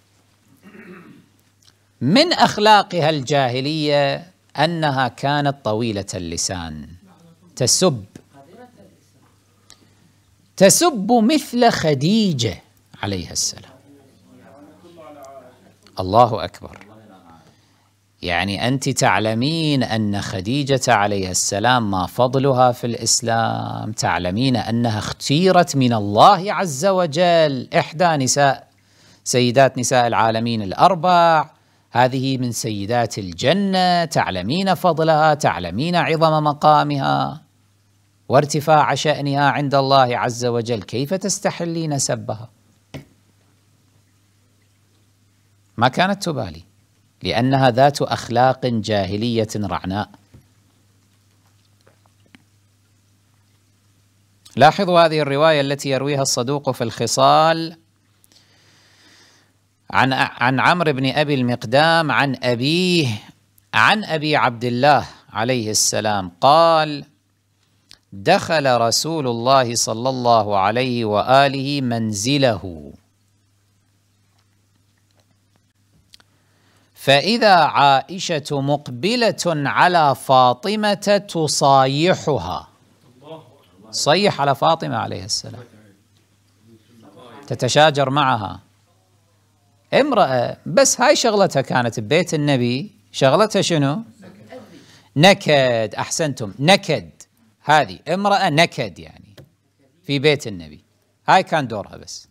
Speaker 2: من أخلاقها الجاهلية أنها كانت طويلة اللسان تسب تسب مثل خديجة عليها السلام الله أكبر يعني أنت تعلمين أن خديجة عليه السلام ما فضلها في الإسلام تعلمين أنها اختيرت من الله عز وجل إحدى نساء سيدات نساء العالمين الأربع هذه من سيدات الجنة تعلمين فضلها تعلمين عظم مقامها وارتفاع شأنها عند الله عز وجل كيف تستحلين سبها ما كانت تبالي لأنها ذات أخلاق جاهلية رعناء لاحظوا هذه الرواية التي يرويها الصدوق في الخصال عن عن عمرو بن أبي المقدام عن أبيه عن أبي عبد الله عليه السلام قال دخل رسول الله صلى الله عليه وآله منزله فإذا عائشة مقبلة على فاطمة تصايحها صيح على فاطمة عليه السلام تتشاجر معها امرأة بس هاي شغلتها كانت ببيت النبي شغلتها شنو نكد أحسنتم نكد هذه امرأة نكد يعني في بيت النبي هاي كان دورها بس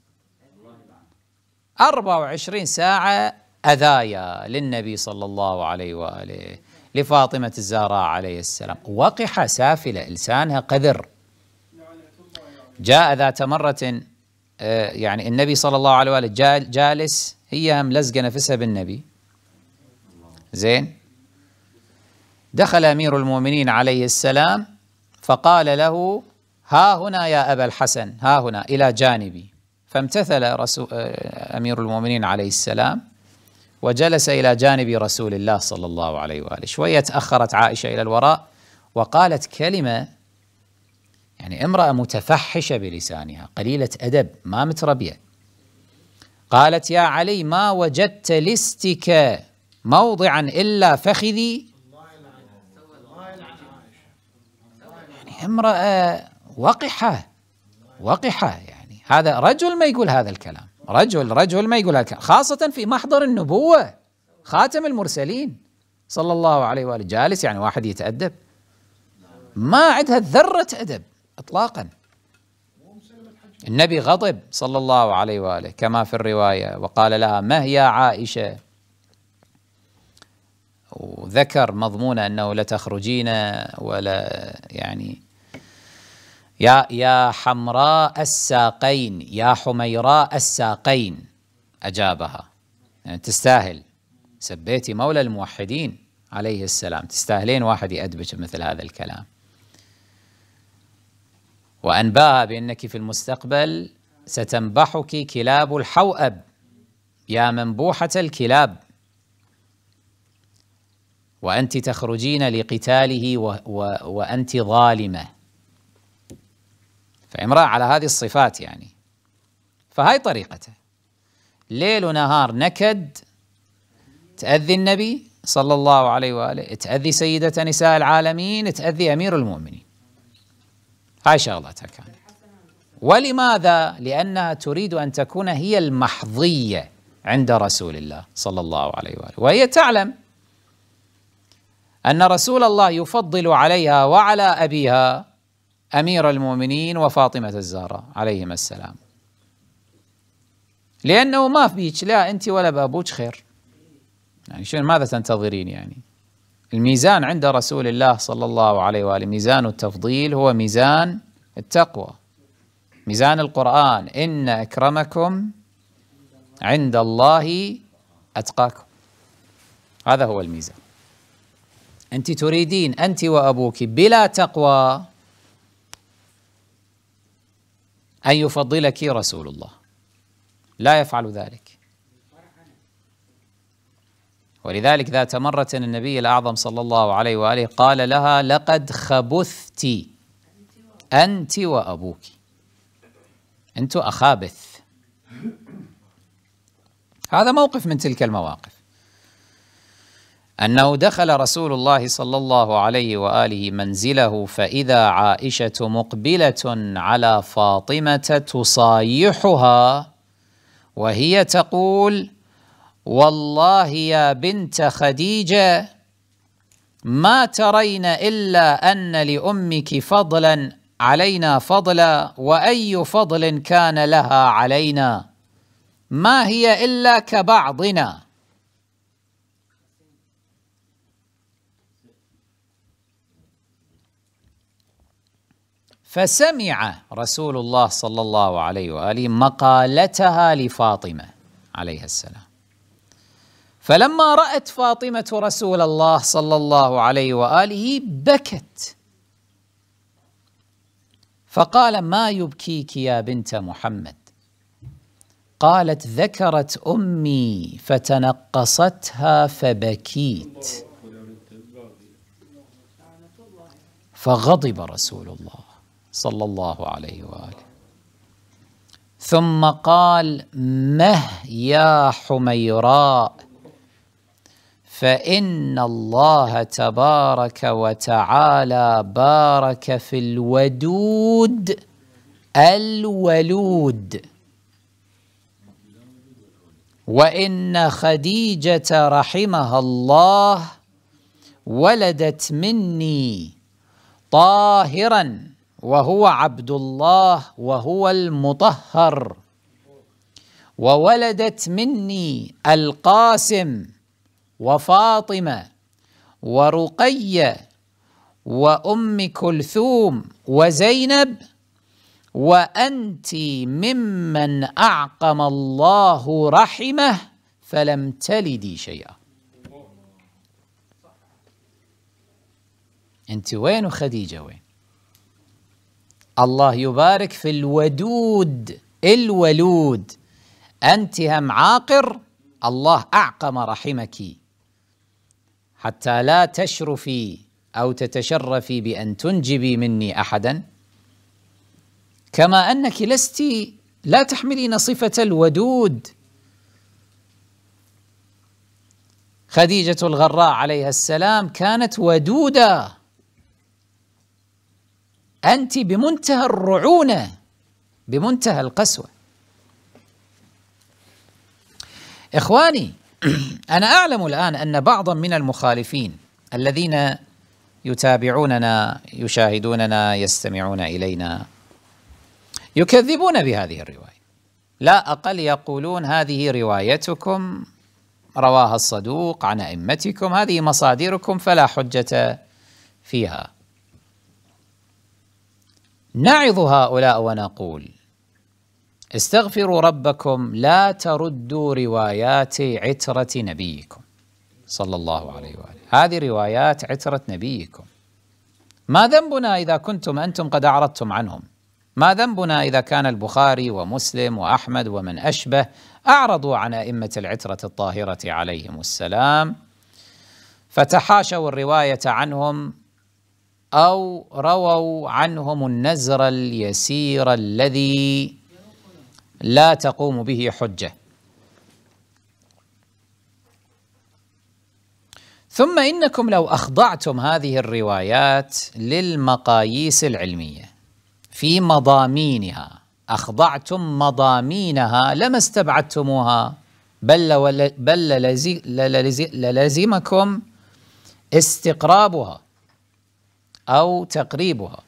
Speaker 2: 24 ساعة أذايا للنبي صلى الله عليه وآله لفاطمة الزهراء عليه السلام وقحة سافلة لسانها قذر جاء ذات مرة آه، يعني النبي صلى الله عليه وآله جالس هي ملزقة نفسها بالنبي زين دخل أمير المؤمنين عليه السلام فقال له ها هنا يا أبا الحسن ها هنا إلى جانبي فامتثل رسول آه، أمير المؤمنين عليه السلام وجلس الى جانب رسول الله صلى الله عليه واله شويه تاخرت عائشه الى الوراء وقالت كلمه يعني امراه متفحشه بلسانها قليله ادب ما متربيه قالت يا علي ما وجدت لستك موضعا الا فخذي يعني امراه وقحه وقحه يعني هذا رجل ما يقول هذا الكلام رجل رجل ما يقول هالكلام خاصة في محضر النبوة خاتم المرسلين صلى الله عليه وآله جالس يعني واحد يتأدب ما عندها ذرة أدب إطلاقا النبي غضب صلى الله عليه وآله كما في الرواية وقال لها ما هي عائشة وذكر مضمون أنه لتخرجين ولا يعني يا يا حمراء الساقين يا حميراء الساقين أجابها يعني تستاهل سبيتي مولى الموحدين عليه السلام تستاهلين واحد يأدبك مثل هذا الكلام وأنباها بأنك في المستقبل ستنبحك كلاب الحوأب يا منبوحة الكلاب وأنت تخرجين لقتاله و و وأنت ظالمة فامرأة على هذه الصفات يعني فهاي طريقته ليل ونهار نكد تأذي النبي صلى الله عليه وآله تأذي سيدة نساء العالمين تأذي أمير المؤمنين هاي شغلتها كانت ولماذا؟ لأنها تريد أن تكون هي المحظية عند رسول الله صلى الله عليه وآله وهي تعلم أن رسول الله يفضل عليها وعلى أبيها امير المؤمنين وفاطمه الزهراء عليهما السلام لانه ما فيك لا انت ولا بابوك خير يعني شنو ماذا تنتظرين يعني الميزان عند رسول الله صلى الله عليه واله ميزان التفضيل هو ميزان التقوى ميزان القران ان اكرمكم عند الله اتقاكم هذا هو الميزان انت تريدين انت وابوك بلا تقوى أن يفضلك رسول الله لا يفعل ذلك ولذلك ذات مرة النبي الأعظم صلى الله عليه وآله قال لها لقد خبثت أنت وأبوك أنت أخابث هذا موقف من تلك المواقف انه دخل رسول الله صلى الله عليه واله منزله فاذا عائشه مقبله على فاطمه تصايحها وهي تقول والله يا بنت خديجه ما ترين الا ان لامك فضلا علينا فضلا واي فضل كان لها علينا ما هي الا كبعضنا فسمع رسول الله صلى الله عليه واله مقالتها لفاطمه عليها السلام فلما رات فاطمه رسول الله صلى الله عليه واله بكت فقال ما يبكيك يا بنت محمد قالت ذكرت امي فتنقصتها فبكيت فغضب رسول الله صلى الله عليه واله ثم قال مه يا حميراء فان الله تبارك وتعالى بارك في الودود الولود وان خديجه رحمها الله ولدت مني طاهرا وهو عبد الله وهو المطهر وولدت مني القاسم وفاطمه ورقيه وام كلثوم وزينب وانت ممن اعقم الله رحمه فلم تلدي شيئا انت وين وخديجه وين الله يبارك في الودود الولود أنت هم عاقر الله أعقم رحمك حتى لا تشرفي أو تتشرفي بأن تنجبي مني أحدا كما أنك لست لا تحملين صفة الودود خديجة الغراء عليها السلام كانت ودودة أنت بمنتهى الرعونة بمنتهى القسوة إخواني أنا أعلم الآن أن بعضا من المخالفين الذين يتابعوننا يشاهدوننا يستمعون إلينا يكذبون بهذه الرواية لا أقل يقولون هذه روايتكم رواها الصدوق عن أئمتكم هذه مصادركم فلا حجة فيها نعظ هؤلاء ونقول استغفروا ربكم لا تردوا روايات عترة نبيكم صلى الله عليه وآله هذه روايات عترة نبيكم ما ذنبنا إذا كنتم أنتم قد أعرضتم عنهم ما ذنبنا إذا كان البخاري ومسلم وأحمد ومن أشبه أعرضوا عن أئمة العترة الطاهرة عليهم السلام فتحاشوا الرواية عنهم أو رووا عنهم النزر اليسير الذي لا تقوم به حجة ثم إنكم لو أخضعتم هذه الروايات للمقاييس العلمية في مضامينها أخضعتم مضامينها لما استبعدتموها بل, بل للزمكم استقرابها أو تقريبها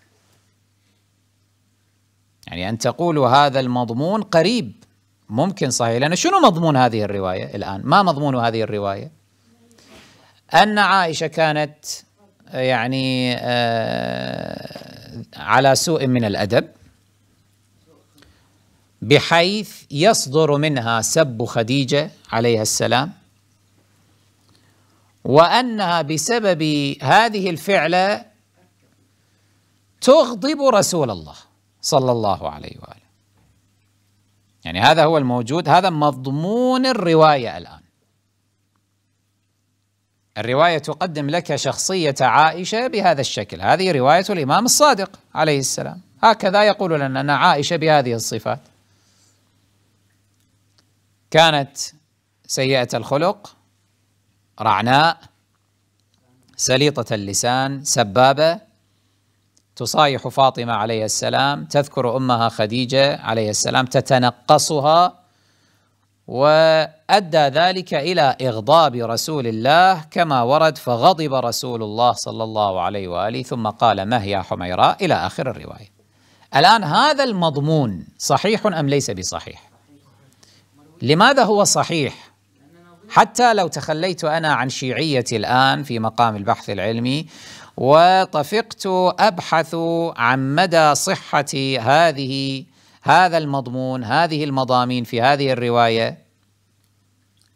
Speaker 2: يعني أن تقولوا هذا المضمون قريب ممكن صحيح لأن شنو مضمون هذه الرواية الآن ما مضمون هذه الرواية أن عائشة كانت يعني آه، على سوء من الأدب بحيث يصدر منها سب خديجة عليها السلام وأنها بسبب هذه الفعلة تغضب رسول الله صلى الله عليه واله يعني هذا هو الموجود هذا مضمون الروايه الان الروايه تقدم لك شخصيه عائشه بهذا الشكل هذه روايه الامام الصادق عليه السلام هكذا يقول لنا ان عائشه بهذه الصفات كانت سيئه الخلق رعناء سليطه اللسان سبابه تصايح فاطمه عليه السلام تذكر امها خديجه عليه السلام تتنقصها وادى ذلك الى اغضاب رسول الله كما ورد فغضب رسول الله صلى الله عليه واله ثم قال ما هي حميراء الى اخر الروايه. الان هذا المضمون صحيح ام ليس بصحيح؟ لماذا هو صحيح؟ حتى لو تخليت انا عن شيعيتي الان في مقام البحث العلمي وطفقت ابحث عن مدى صحه هذه هذا المضمون هذه المضامين في هذه الروايه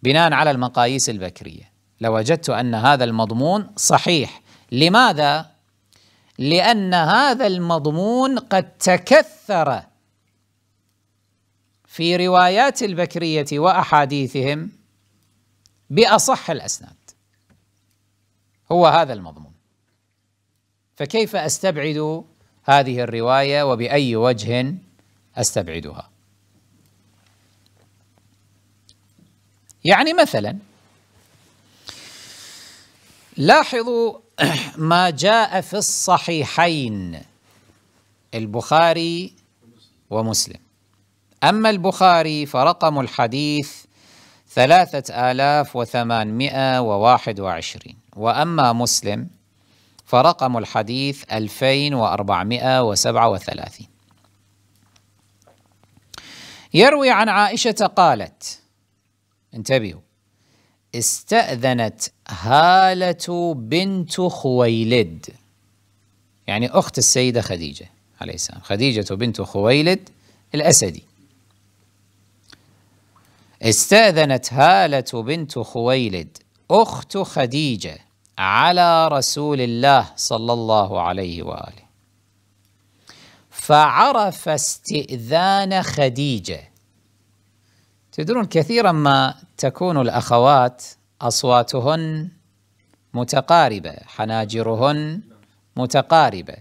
Speaker 2: بناء على المقاييس البكريه لوجدت ان هذا المضمون صحيح لماذا لان هذا المضمون قد تكثر في روايات البكريه واحاديثهم باصح الاسناد هو هذا المضمون فكيف استبعد هذه الروايه وباي وجه استبعدها يعني مثلا لاحظوا ما جاء في الصحيحين البخاري ومسلم أما البخاري فرقم الحديث ثلاثة آلاف وثمانمائة وواحد وعشرين وأما مسلم فرقم الحديث 2437 يروي عن عائشة قالت انتبهوا استأذنت هالة بنت خويلد يعني أخت السيدة خديجة عليه السلام خديجة بنت خويلد الأسدي استأذنت هالة بنت خويلد أخت خديجة على رسول الله صلى الله عليه واله فعرف استئذان خديجه تدرون كثيرا ما تكون الاخوات اصواتهن متقاربه حناجرهن متقاربه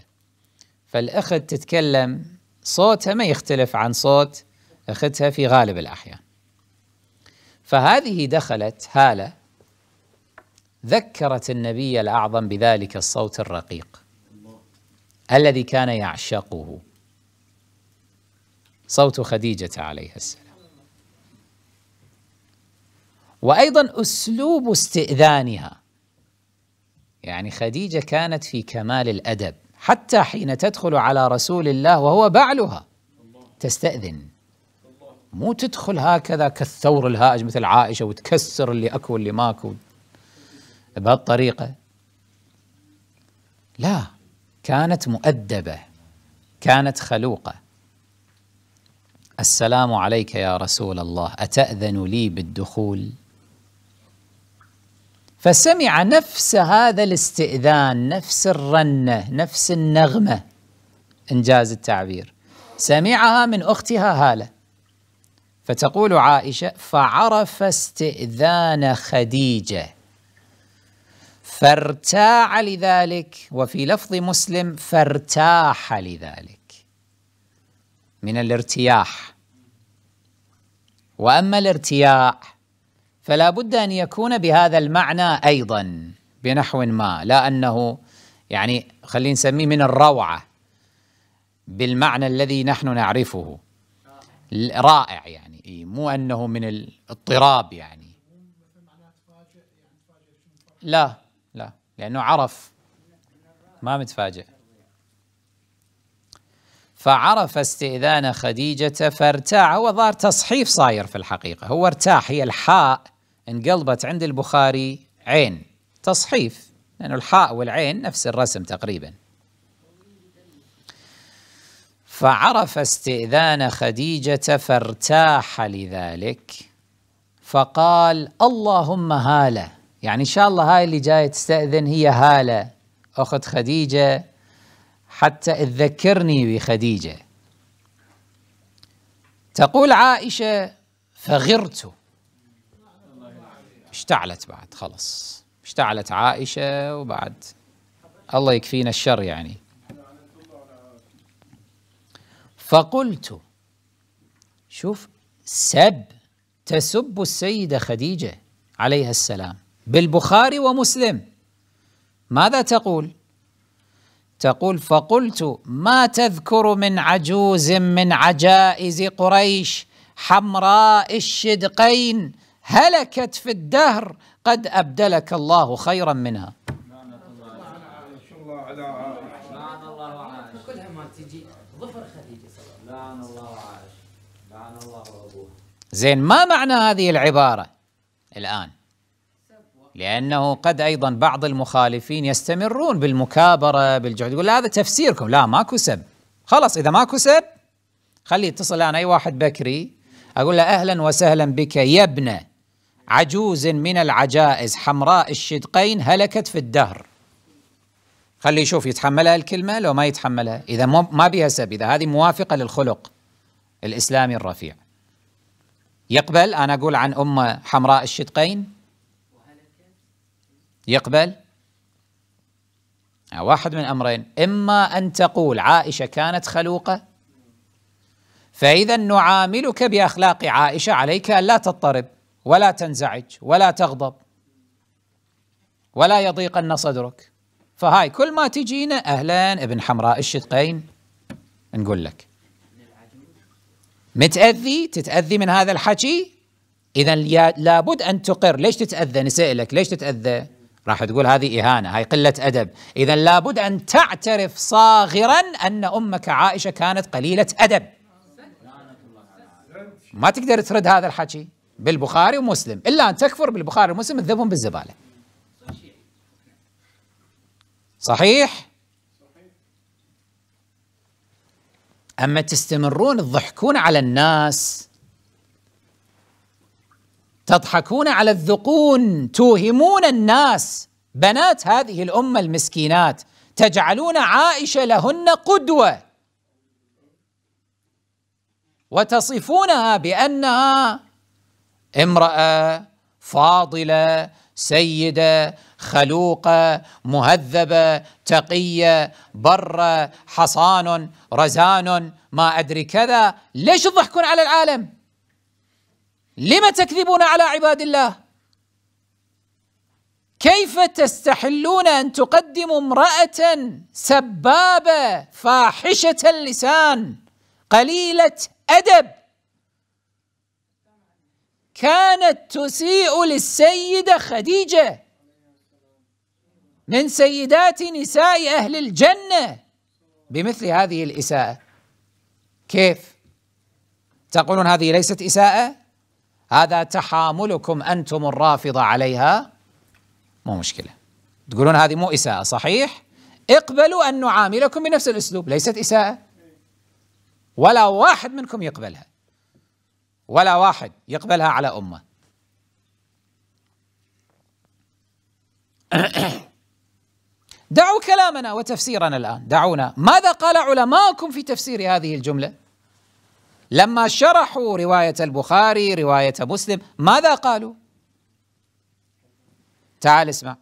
Speaker 2: فالاخت تتكلم صوتها ما يختلف عن صوت اختها في غالب الاحيان فهذه دخلت هاله ذكرت النبي الأعظم بذلك الصوت الرقيق الذي كان يعشقه صوت خديجة عليها السلام وأيضا أسلوب استئذانها يعني خديجة كانت في كمال الأدب حتى حين تدخل على رسول الله وهو بعلها تستأذن مو تدخل هكذا كالثور الهائج مثل عائشة وتكسر اللي أكو اللي ماكو بهالطريقة لا كانت مؤدبة كانت خلوقة السلام عليك يا رسول الله أتأذن لي بالدخول؟ فسمع نفس هذا الاستئذان نفس الرنة نفس النغمة إنجاز التعبير سمعها من أختها هالة فتقول عائشة فعرف استئذان خديجة فارتاع لذلك وفي لفظ مسلم فارتاح لذلك من الارتياح وأما الارتياح فلا بد أن يكون بهذا المعنى أيضا بنحو ما لا أنه يعني خلينا نسميه من الروعة بالمعنى الذي نحن نعرفه رائع يعني إيه، مو أنه من الاضطراب يعني لا لأنه عرف ما متفاجئ فعرف استئذان خديجة فارتاع هو ظهر تصحيف صاير في الحقيقة هو ارتاح هي الحاء انقلبت عند البخاري عين تصحيف لأنه الحاء والعين نفس الرسم تقريبا فعرف استئذان خديجة فارتاح لذلك فقال اللهم هاله يعني ان شاء الله هاي اللي جايه تستاذن هي هاله اخت خديجه حتى اذكرني بخديجه تقول عائشه فغرت اشتعلت بعد خلص اشتعلت عائشه وبعد الله يكفينا الشر يعني فقلت شوف سب تسب السيده خديجه عليها السلام بالبخاري ومسلم ماذا تقول تقول فقلت ما تذكر من عجوز من عجائز قريش حمراء الشدقين هلكت في الدهر قد أبدلك الله خيرا منها زين ما معنى هذه العبارة الآن لأنه قد أيضا بعض المخالفين يستمرون بالمكابرة بالجهد يقول هذا تفسيركم لا ماكو سب خلاص إذا ماكو سب خلي يتصل الآن أي واحد بكري أقول له أهلا وسهلا بك يا ابن عجوز من العجائز حمراء الشدقين هلكت في الدهر خلي يشوف يتحملها الكلمة لو ما يتحملها إذا ما بها سب إذا هذه موافقة للخلق الإسلامي الرفيع يقبل أنا أقول عن أمة حمراء الشدقين يقبل آه، واحد من أمرين إما أن تقول عائشة كانت خلوقة فإذا نعاملك بأخلاق عائشة عليك أن لا تضطرب ولا تنزعج ولا تغضب ولا يضيقن صدرك فهاي كل ما تجينا أهلا ابن حمراء الشدقين نقول لك متأذي تتأذي من هذا الحكي إذا لابد أن تقر ليش تتأذى نسألك ليش تتأذى راح تقول هذه إهانة هاي قلة أدب إذا لابد أن تعترف صاغرا أن أمك عائشة كانت قليلة أدب ما تقدر ترد هذا الحكي بالبخاري ومسلم إلا أن تكفر بالبخاري ومسلم تذبهم بالزبالة صحيح أما تستمرون تضحكون على الناس تضحكون على الذقون توهمون الناس بنات هذه الأمة المسكينات تجعلون عائشة لهن قدوة وتصفونها بأنها امرأة فاضلة سيدة خلوقة مهذبة تقية برة حصان رزان ما أدري كذا ليش تضحكون على العالم؟ لم تكذبون على عباد الله كيف تستحلون ان تقدموا امراه سبابه فاحشه اللسان قليله ادب كانت تسيء للسيده خديجه من سيدات نساء اهل الجنه بمثل هذه الاساءه كيف تقولون هذه ليست اساءه هذا تحاملكم أنتم الرافضة عليها مو مشكلة تقولون هذه مو إساءة صحيح اقبلوا أن نعاملكم بنفس الأسلوب ليست إساءة ولا واحد منكم يقبلها ولا واحد يقبلها على أمه دعوا كلامنا وتفسيرنا الآن دعونا ماذا قال علماؤكم في تفسير هذه الجملة لما شرحوا روايه البخاري روايه مسلم ماذا قالوا تعال اسمع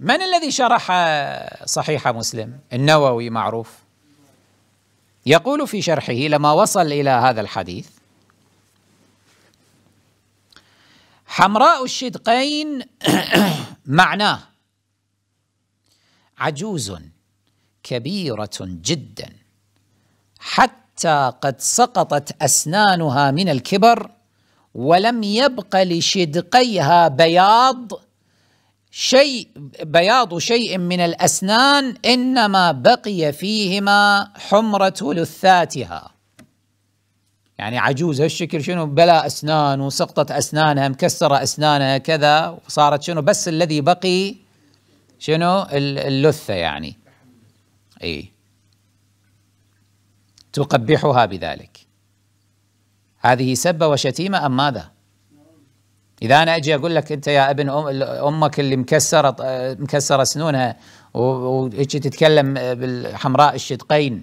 Speaker 2: من الذي شرح صحيح مسلم النووي معروف يقول في شرحه لما وصل الى هذا الحديث حمراء الشدقين معناه عجوز كبيرة جدا حتى قد سقطت أسنانها من الكبر ولم يبق لشدقيها بياض شيء بياض شيء من الأسنان إنما بقي فيهما حمرة لثاتها يعني عجوز هالشكل شنو بلا أسنان وسقطت أسنانها مكسرة أسنانها كذا وصارت شنو بس الذي بقي شنو اللثة يعني إيه؟ تقبحها بذلك هذه سبة وشتيمة أم ماذا إذا أنا أجي أقول لك أنت يا ابن أم أمك اللي مكسرة مكسرة سنونها وتجي تتكلم بالحمراء الشدقين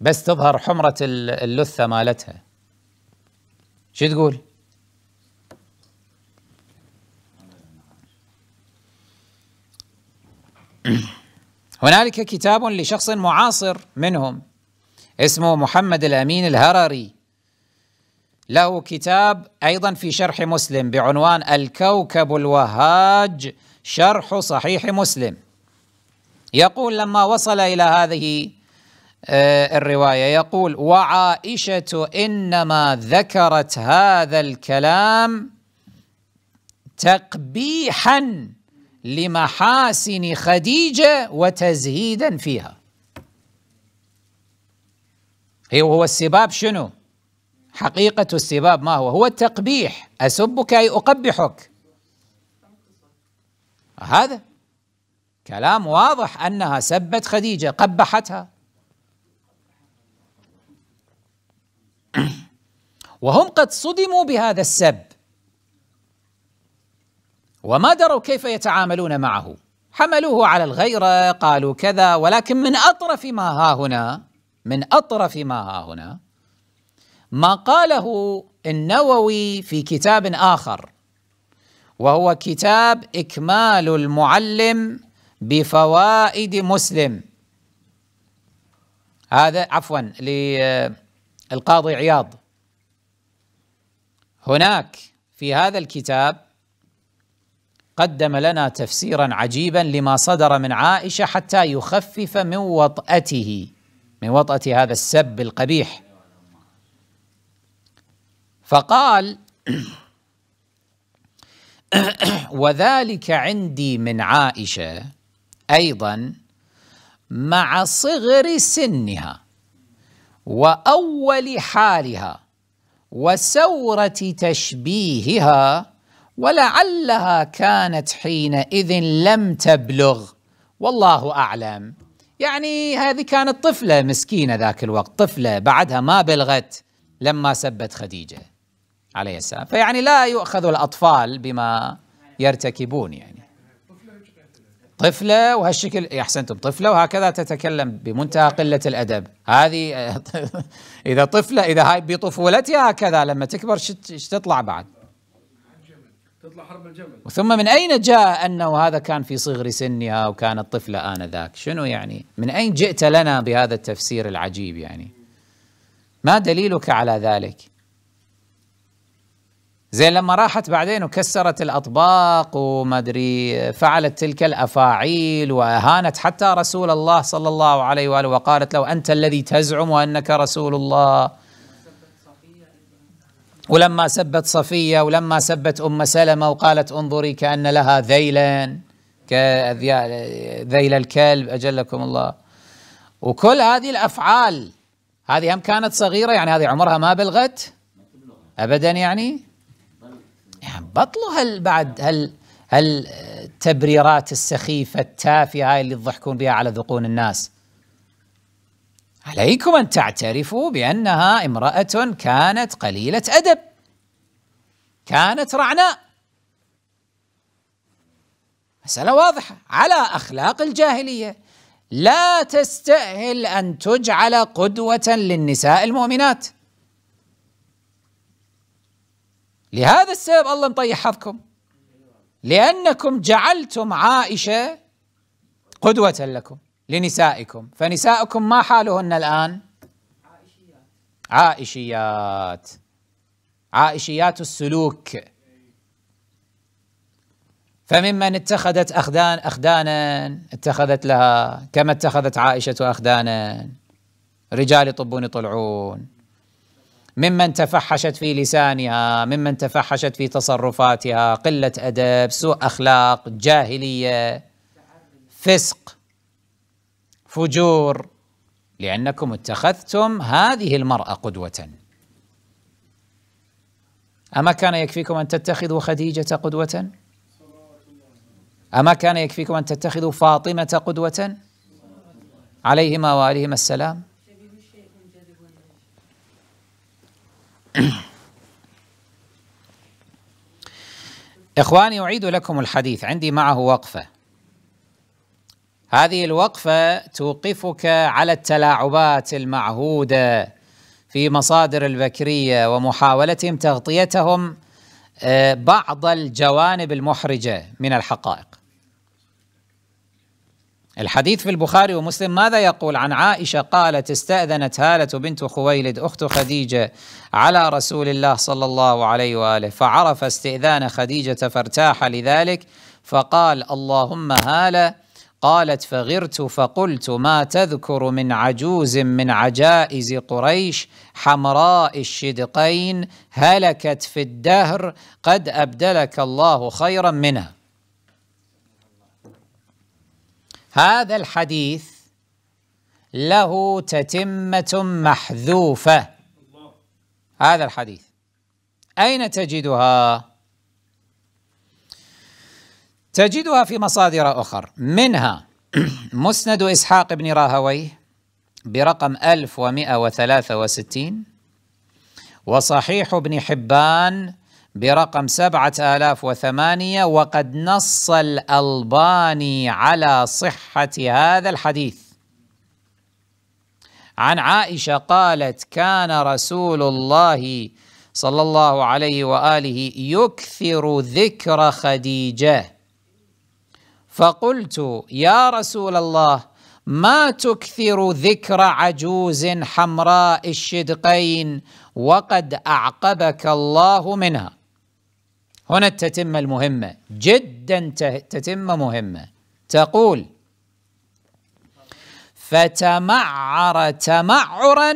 Speaker 2: بس تظهر حمرة اللثة مالتها شو تقول؟ هنالك كتاب لشخص معاصر منهم اسمه محمد الامين الهرري له كتاب ايضا في شرح مسلم بعنوان الكوكب الوهاج شرح صحيح مسلم يقول لما وصل الى هذه آه، الروايه يقول وعائشه انما ذكرت هذا الكلام تقبيحا لمحاسن خديجة وتزهيدا فيها هي وهو السباب شنو حقيقة السباب ما هو هو التقبيح أسبك أي أقبحك هذا كلام واضح أنها سبت خديجة قبحتها وهم قد صدموا بهذا السب وما دروا كيف يتعاملون معه حملوه على الغيرة قالوا كذا ولكن من أطرف ما ها هنا من أطرف ما ها هنا ما قاله النووي في كتاب آخر وهو كتاب إكمال المعلم بفوائد مسلم هذا عفوا للقاضي عياض هناك في هذا الكتاب قدم لنا تفسيرا عجيبا لما صدر من عائشه حتى يخفف من وطأته من وطأة هذا السب القبيح فقال وذلك عندي من عائشه ايضا مع صغر سنها واول حالها وسوره تشبيهها ولعلها كانت حينئذ لم تبلغ والله اعلم يعني هذه كانت طفله مسكينه ذاك الوقت طفله بعدها ما بلغت لما سبت خديجه عليه السلام فيعني لا يؤخذ الاطفال بما يرتكبون يعني طفله وهالشكل إيه، احسنتم طفله وهكذا تتكلم بمنتهى قله الادب هذه اذا طفله اذا هاي بطفولتها هكذا لما تكبر شتطلع تطلع بعد تطلع حرب الجمل ثم من أين جاء أنه هذا كان في صغر سنها وكانت طفلة آنذاك شنو يعني من أين جئت لنا بهذا التفسير العجيب يعني ما دليلك على ذلك زين لما راحت بعدين وكسرت الأطباق وما أدري فعلت تلك الأفاعيل وأهانت حتى رسول الله صلى الله عليه وآله وقالت له أنت الذي تزعم أنك رسول الله ولما سبت صفية ولما سبت أم سلمة وقالت انظري كأن لها ذيلا ذيل الكلب أجلكم الله وكل هذه الأفعال هذه هم كانت صغيرة يعني هذه عمرها ما بلغت أبدا يعني, يعني بطلوا هل بعد هل هل التبريرات السخيفة التافهة هاي اللي تضحكون بها على ذقون الناس عليكم أن تعترفوا بأنها امرأة كانت قليلة أدب كانت رعناء مسألة واضحة على أخلاق الجاهلية لا تستأهل أن تجعل قدوة للنساء المؤمنات لهذا السبب الله مطيح حظكم لأنكم جعلتم عائشة قدوة لكم لنسائكم فنسائكم ما حالهن الآن عائشيات عائشيات عائشيات السلوك فممن اتخذت أخدان أخدانا اتخذت لها كما اتخذت عائشة أخدانا رجال يطبون يطلعون ممن تفحشت في لسانها ممن تفحشت في تصرفاتها قلة أدب سوء أخلاق جاهلية فسق فجور لأنكم اتخذتم هذه المرأة قدوة أما كان يكفيكم أن تتخذوا خديجة قدوة أما كان يكفيكم أن تتخذوا فاطمة قدوة عليهما وآلهما السلام إخواني أعيد لكم الحديث عندي معه وقفة هذه الوقفة توقفك على التلاعبات المعهودة في مصادر البكرية ومحاولتهم تغطيتهم آه، بعض الجوانب المحرجة من الحقائق الحديث في البخاري ومسلم ماذا يقول عن عائشة قالت استأذنت هالة بنت خويلد أخت خديجة على رسول الله صلى الله عليه وآله فعرف استئذان خديجة فارتاح لذلك فقال اللهم هالة قالت فغرت فقلت ما تذكر من عجوز من عجائز قريش حمراء الشدقين هلكت في الدهر قد أبدلك الله خيرا منها هذا الحديث له تتمة محذوفة هذا الحديث أين تجدها؟ تجدها في مصادر أخر منها مسند إسحاق بن راهويه برقم 1163 وصحيح بن حبان برقم 7008 وقد نص الألباني على صحة هذا الحديث عن عائشة قالت كان رسول الله صلى الله عليه وآله يكثر ذكر خديجة فقلت يا رسول الله ما تكثر ذكر عجوز حمراء الشدقين وقد أعقبك الله منها هنا التتمة المهمة جدا تتمة مهمة تقول فتمعر تمعرا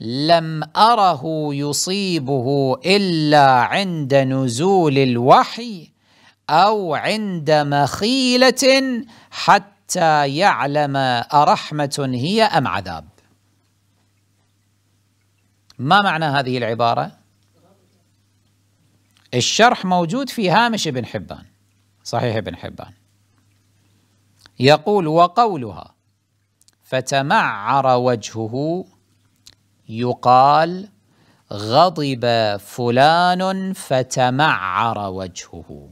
Speaker 2: لم أره يصيبه إلا عند نزول الوحي أو عند مخيلة حتى يعلم أرحمة هي أم عذاب ما معنى هذه العبارة؟ الشرح موجود في هامش بن حبان صحيح بن حبان يقول وقولها فتمعر وجهه يقال غضب فلان فتمعر وجهه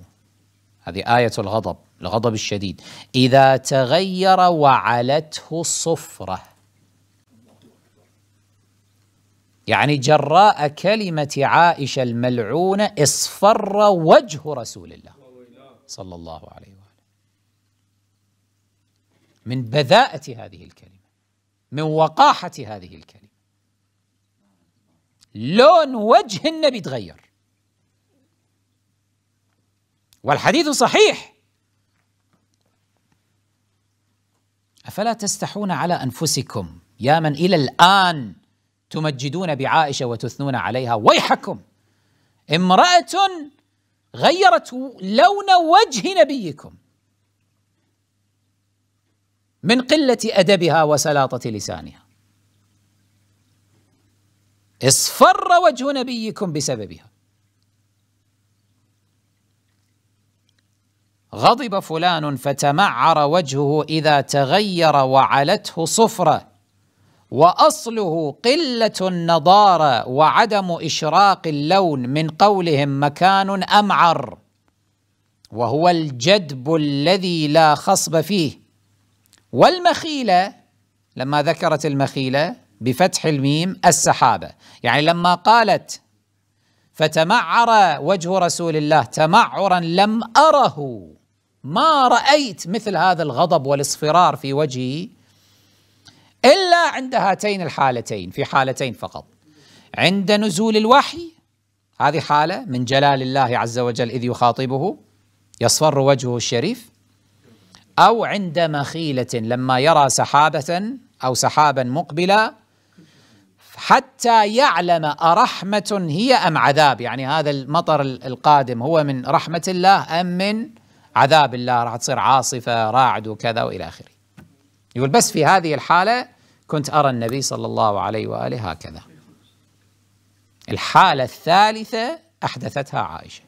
Speaker 2: هذه آية الغضب الغضب الشديد إذا تغير وعلته الصفرة يعني جراء كلمة عائشة الملعونة اصفر وجه رسول الله صلى الله عليه وآله من بذاءة هذه الكلمة من وقاحة هذه الكلمة لون وجه النبي تغير والحديث صحيح افلا تستحون على انفسكم يا من الى الان تمجدون بعائشه وتثنون عليها ويحكم امراه غيرت لون وجه نبيكم من قله ادبها وسلاطه لسانها اصفر وجه نبيكم بسببها غضب فلان فتمعر وجهه إذا تغير وعلته صفرة وأصله قلة النضارة وعدم إشراق اللون من قولهم مكان أمعر وهو الجدب الذي لا خصب فيه والمخيلة لما ذكرت المخيلة بفتح الميم السحابة يعني لما قالت فتمعر وجه رسول الله تمعرا لم أره ما رايت مثل هذا الغضب والاصفرار في وجهه الا عند هاتين الحالتين في حالتين فقط عند نزول الوحي هذه حاله من جلال الله عز وجل اذ يخاطبه يصفر وجهه الشريف او عند مخيله لما يرى سحابه او سحابا مقبلا حتى يعلم ارحمه هي ام عذاب يعني هذا المطر القادم هو من رحمه الله ام من عذاب الله راح تصير عاصفة راعد وكذا وإلى آخره يقول بس في هذه الحالة كنت أرى النبي صلى الله عليه وآله هكذا الحالة الثالثة أحدثتها عائشة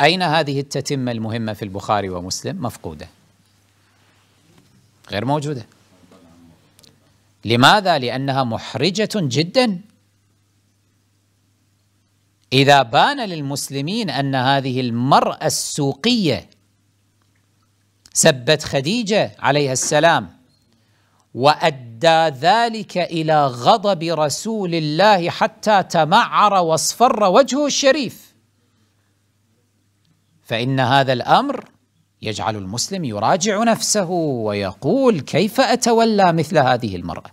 Speaker 2: أين هذه التتمة المهمة في البخاري ومسلم مفقودة غير موجودة لماذا؟ لأنها محرجة جدا اذا بان للمسلمين ان هذه المراه السوقيه سبت خديجه عليها السلام وادى ذلك الى غضب رسول الله حتى تمعر واصفر وجهه الشريف فان هذا الامر يجعل المسلم يراجع نفسه ويقول كيف اتولى مثل هذه المراه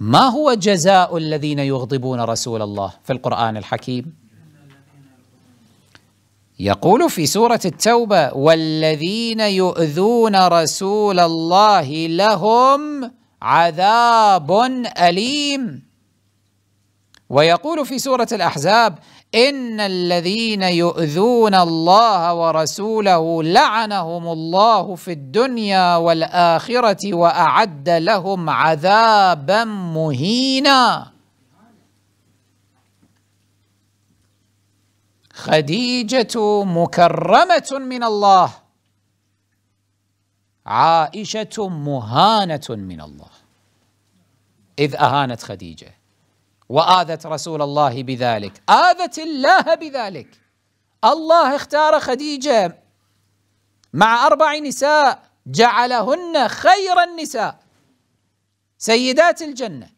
Speaker 2: ما هو جزاء الذين يغضبون رسول الله في القرآن الحكيم يقول في سورة التوبة والذين يؤذون رسول الله لهم عذاب أليم ويقول في سورة الأحزاب ان الذين يؤذون الله ورسوله لعنهم الله في الدنيا والاخره واعد لهم عذابا مهينا خديجه مكرمه من الله عائشه مهانه من الله اذ اهانت خديجه واذت رسول الله بذلك اذت الله بذلك الله اختار خديجه مع اربع نساء جعلهن خير النساء سيدات الجنه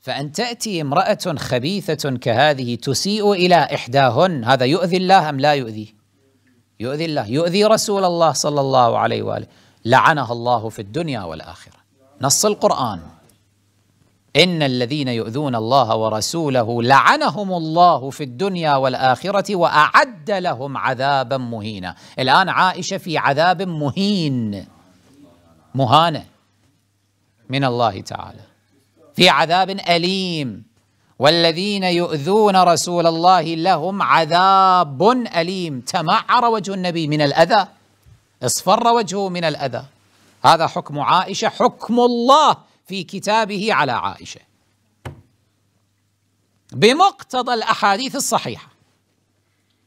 Speaker 2: فان تاتي امراه خبيثه كهذه تسيء الى احداهن هذا يؤذي الله ام لا يؤذي يؤذي الله يؤذي رسول الله صلى الله عليه واله لعنها الله في الدنيا والاخره نص القرآن إن الذين يؤذون الله ورسوله لعنهم الله في الدنيا والآخرة وأعد لهم عذابا مهينا الآن عائشة في عذاب مهين مهانة من الله تعالى في عذاب أليم والذين يؤذون رسول الله لهم عذاب أليم تمعر وجه النبي من الأذى اصفر وجهه من الأذى هذا حكم عائشه حكم الله في كتابه على عائشه بمقتضى الاحاديث الصحيحه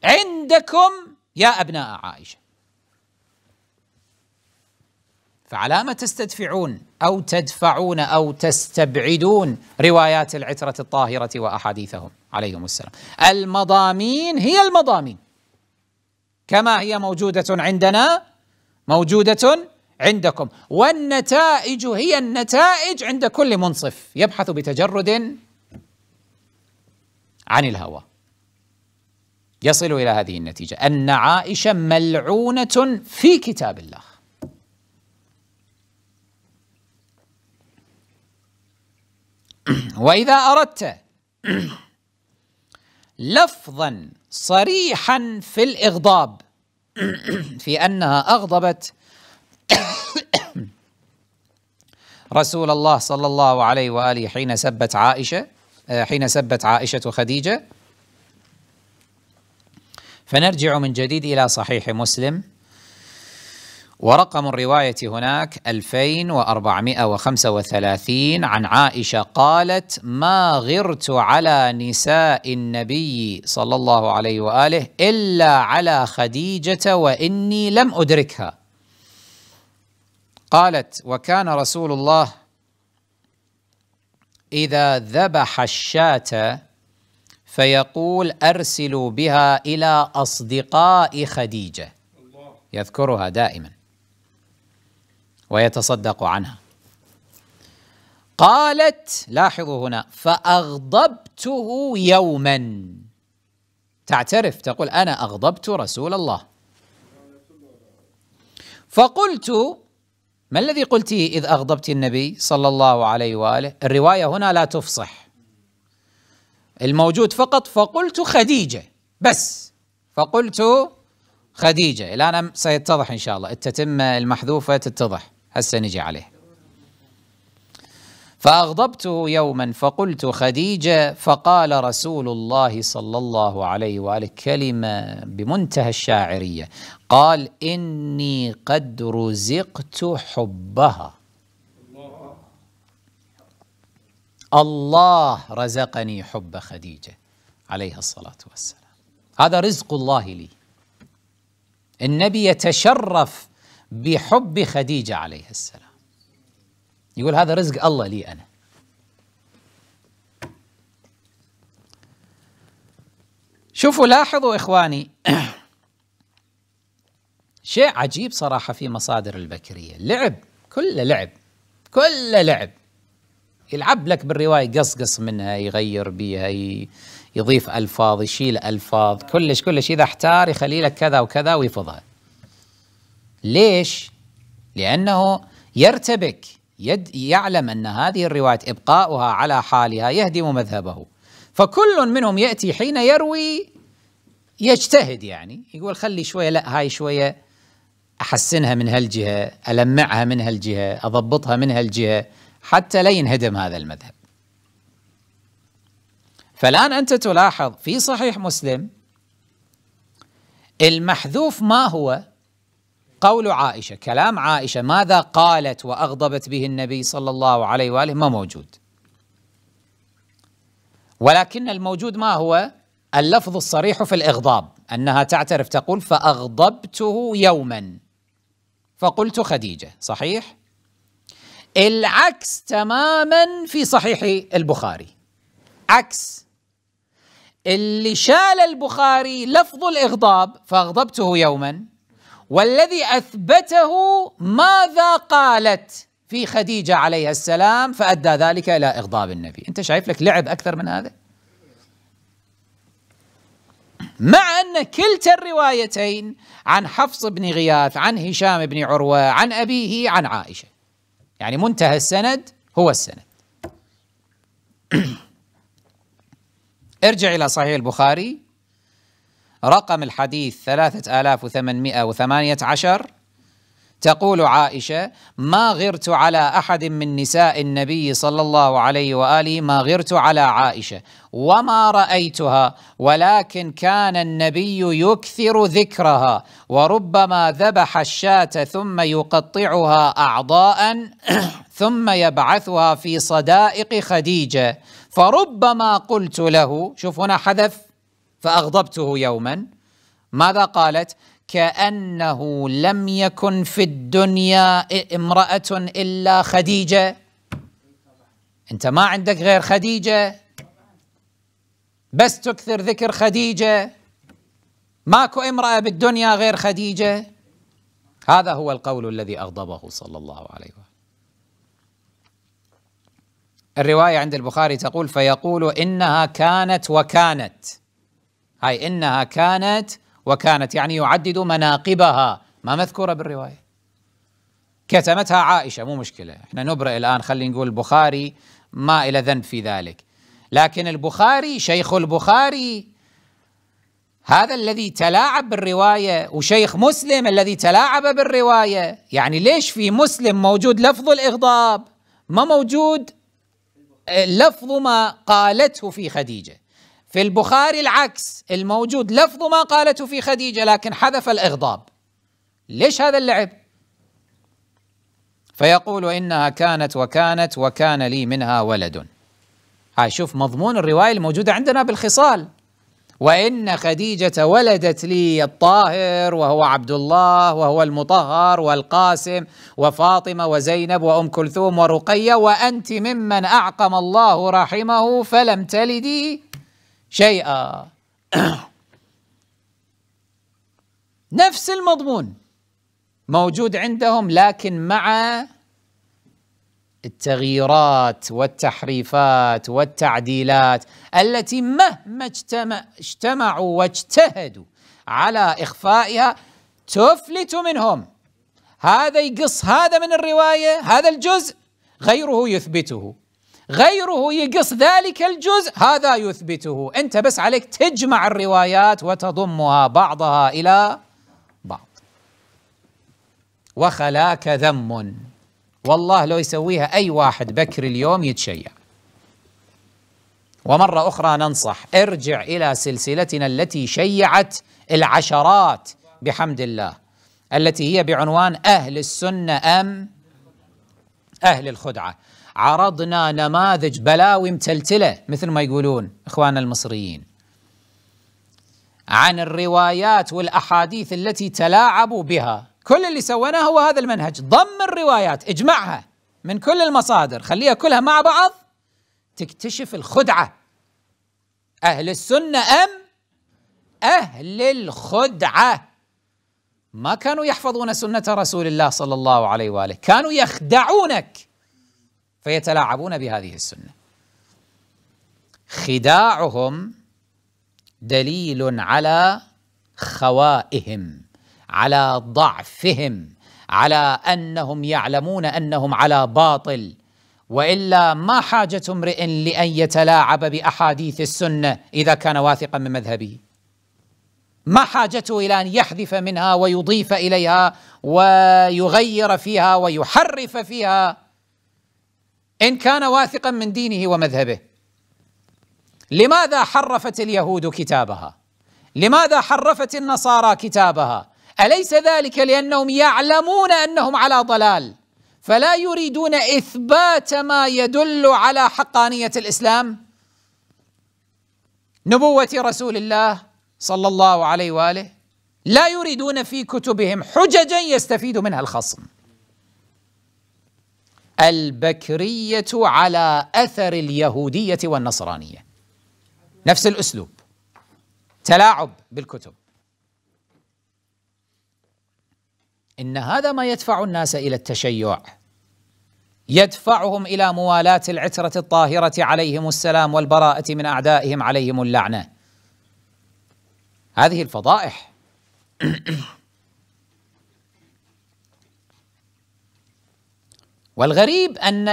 Speaker 2: عندكم يا ابناء عائشه فعلى ما تستدفعون او تدفعون او تستبعدون روايات العتره الطاهره واحاديثهم عليهم السلام المضامين هي المضامين كما هي موجوده عندنا موجوده عندكم والنتائج هي النتائج عند كل منصف يبحث بتجرد عن الهوى يصل الى هذه النتيجه ان عائشه ملعونه في كتاب الله واذا اردت لفظا صريحا في الاغضاب في انها اغضبت رسول الله صلى الله عليه واله حين سبت عائشه آه، حين سبت عائشه خديجه فنرجع من جديد الى صحيح مسلم ورقم الروايه هناك 2435 عن عائشه قالت ما غرت على نساء النبي صلى الله عليه واله الا على خديجه واني لم ادركها قالت وكان رسول الله إذا ذبح الشاة فيقول أرسلوا بها إلى أصدقاء خديجة يذكرها دائما ويتصدق عنها قالت لاحظوا هنا فأغضبته يوما تعترف تقول أنا أغضبت رسول الله فقلت ما الذي قلتيه إذ أغضبت النبي صلى الله عليه وآله الرواية هنا لا تفصح الموجود فقط فقلت خديجة بس فقلت خديجة الآن سيتضح إن شاء الله التتمة المحذوفة تتضح هسه نجي عليه فأغضبته يوما فقلت خديجة فقال رسول الله صلى الله عليه وآله كلمة بمنتهى الشاعرية قال إني قد رزقت حبها الله رزقني حب خديجة عليها الصلاة والسلام هذا رزق الله لي النبي يتشرف بحب خديجة عليه السلام يقول هذا رزق الله لي أنا شوفوا لاحظوا إخواني شيء عجيب صراحة في مصادر البكرية لعب كله لعب كله لعب يلعب لك بالرواية يقصقص منها يغير بيها يضيف ألفاظ يشيل ألفاظ كلش كلش إذا احتار يخلي لك كذا وكذا ويفضها ليش؟ لأنه يرتبك يد يعلم أن هذه الرواية إبقاؤها على حالها يهدم مذهبه فكل منهم يأتي حين يروي يجتهد يعني يقول خلي شوية لا هاي شوية أحسنها من هالجهة ألمعها من هالجهة أضبطها من هالجهة حتى لا ينهدم هذا المذهب فالآن أنت تلاحظ في صحيح مسلم المحذوف ما هو قول عائشه كلام عائشه ماذا قالت واغضبت به النبي صلى الله عليه واله ما موجود ولكن الموجود ما هو اللفظ الصريح في الاغضاب انها تعترف تقول فاغضبته يوما فقلت خديجه صحيح العكس تماما في صحيح البخاري عكس اللي شال البخاري لفظ الاغضاب فاغضبته يوما والذي اثبته ماذا قالت في خديجه عليها السلام فادى ذلك الى اغضاب النبي، انت شايف لك لعب اكثر من هذا؟ مع ان كلتا الروايتين عن حفص بن غياث، عن هشام بن عروه، عن ابيه، عن عائشه. يعني منتهى السند هو السند. ارجع الى صحيح البخاري رقم الحديث 3818 تقول عائشة ما غرت على أحد من نساء النبي صلى الله عليه وآله ما غرت على عائشة وما رأيتها ولكن كان النبي يكثر ذكرها وربما ذبح الشاة ثم يقطعها أعضاء ثم يبعثها في صدائق خديجة فربما قلت له شوف هنا حذف فأغضبته يوما ماذا قالت كأنه لم يكن في الدنيا امرأة إلا خديجة أنت ما عندك غير خديجة بس تكثر ذكر خديجة ماكو امرأة بالدنيا غير خديجة هذا هو القول الذي أغضبه صلى الله عليه وسلم الرواية عند البخاري تقول فيقول إنها كانت وكانت هاي إنها كانت وكانت يعني يعدد مناقبها ما مذكورة بالرواية كتمتها عائشة مو مشكلة احنا نبرئ الآن خلينا نقول البخاري ما إلى ذنب في ذلك لكن البخاري شيخ البخاري هذا الذي تلاعب بالرواية وشيخ مسلم الذي تلاعب بالرواية يعني ليش في مسلم موجود لفظ الإغضاب ما موجود آه، لفظ ما قالته في خديجة في البخاري العكس الموجود لفظ ما قالته في خديجة لكن حذف الإغضاب ليش هذا اللعب فيقول إنها كانت وكانت وكان لي منها ولد شوف مضمون الرواية الموجودة عندنا بالخصال وإن خديجة ولدت لي الطاهر وهو عبد الله وهو المطهر والقاسم وفاطمة وزينب وأم كلثوم ورقية وأنت ممن أعقم الله رحمه فلم تلدي شيئا نفس المضمون موجود عندهم لكن مع التغييرات والتحريفات والتعديلات التي مهما اجتمع اجتمعوا واجتهدوا على إخفائها تفلت منهم هذا يقص هذا من الرواية هذا الجزء غيره يثبته غيره يقص ذلك الجزء هذا يثبته انت بس عليك تجمع الروايات وتضمها بعضها الى بعض وخلاك ذم والله لو يسويها اي واحد بكر اليوم يتشيع ومره اخرى ننصح ارجع الى سلسلتنا التي شيعت العشرات بحمد الله التي هي بعنوان اهل السنه ام اهل الخدعه عرضنا نماذج بلاوي متلتلة مثل ما يقولون إخواننا المصريين عن الروايات والأحاديث التي تلاعبوا بها كل اللي سويناه هو هذا المنهج ضم الروايات اجمعها من كل المصادر خليها كلها مع بعض تكتشف الخدعة أهل السنة أم أهل الخدعة ما كانوا يحفظون سنة رسول الله صلى الله عليه وآله كانوا يخدعونك فيتلاعبون بهذه السنه خداعهم دليل على خوائهم على ضعفهم على انهم يعلمون انهم على باطل والا ما حاجه امرئ لان يتلاعب باحاديث السنه اذا كان واثقا من مذهبه ما حاجته الى ان يحذف منها ويضيف اليها ويغير فيها ويحرف فيها ان كان واثقا من دينه ومذهبه لماذا حرفت اليهود كتابها لماذا حرفت النصارى كتابها اليس ذلك لانهم يعلمون انهم على ضلال فلا يريدون اثبات ما يدل على حقانيه الاسلام نبوه رسول الله صلى الله عليه واله لا يريدون في كتبهم حججا يستفيد منها الخصم البكرية على أثر اليهودية والنصرانية نفس الأسلوب تلاعب بالكتب إن هذا ما يدفع الناس إلى التشيع يدفعهم إلى موالاة العترة الطاهرة عليهم السلام والبراءة من أعدائهم عليهم اللعنة هذه الفضائح والغريب أن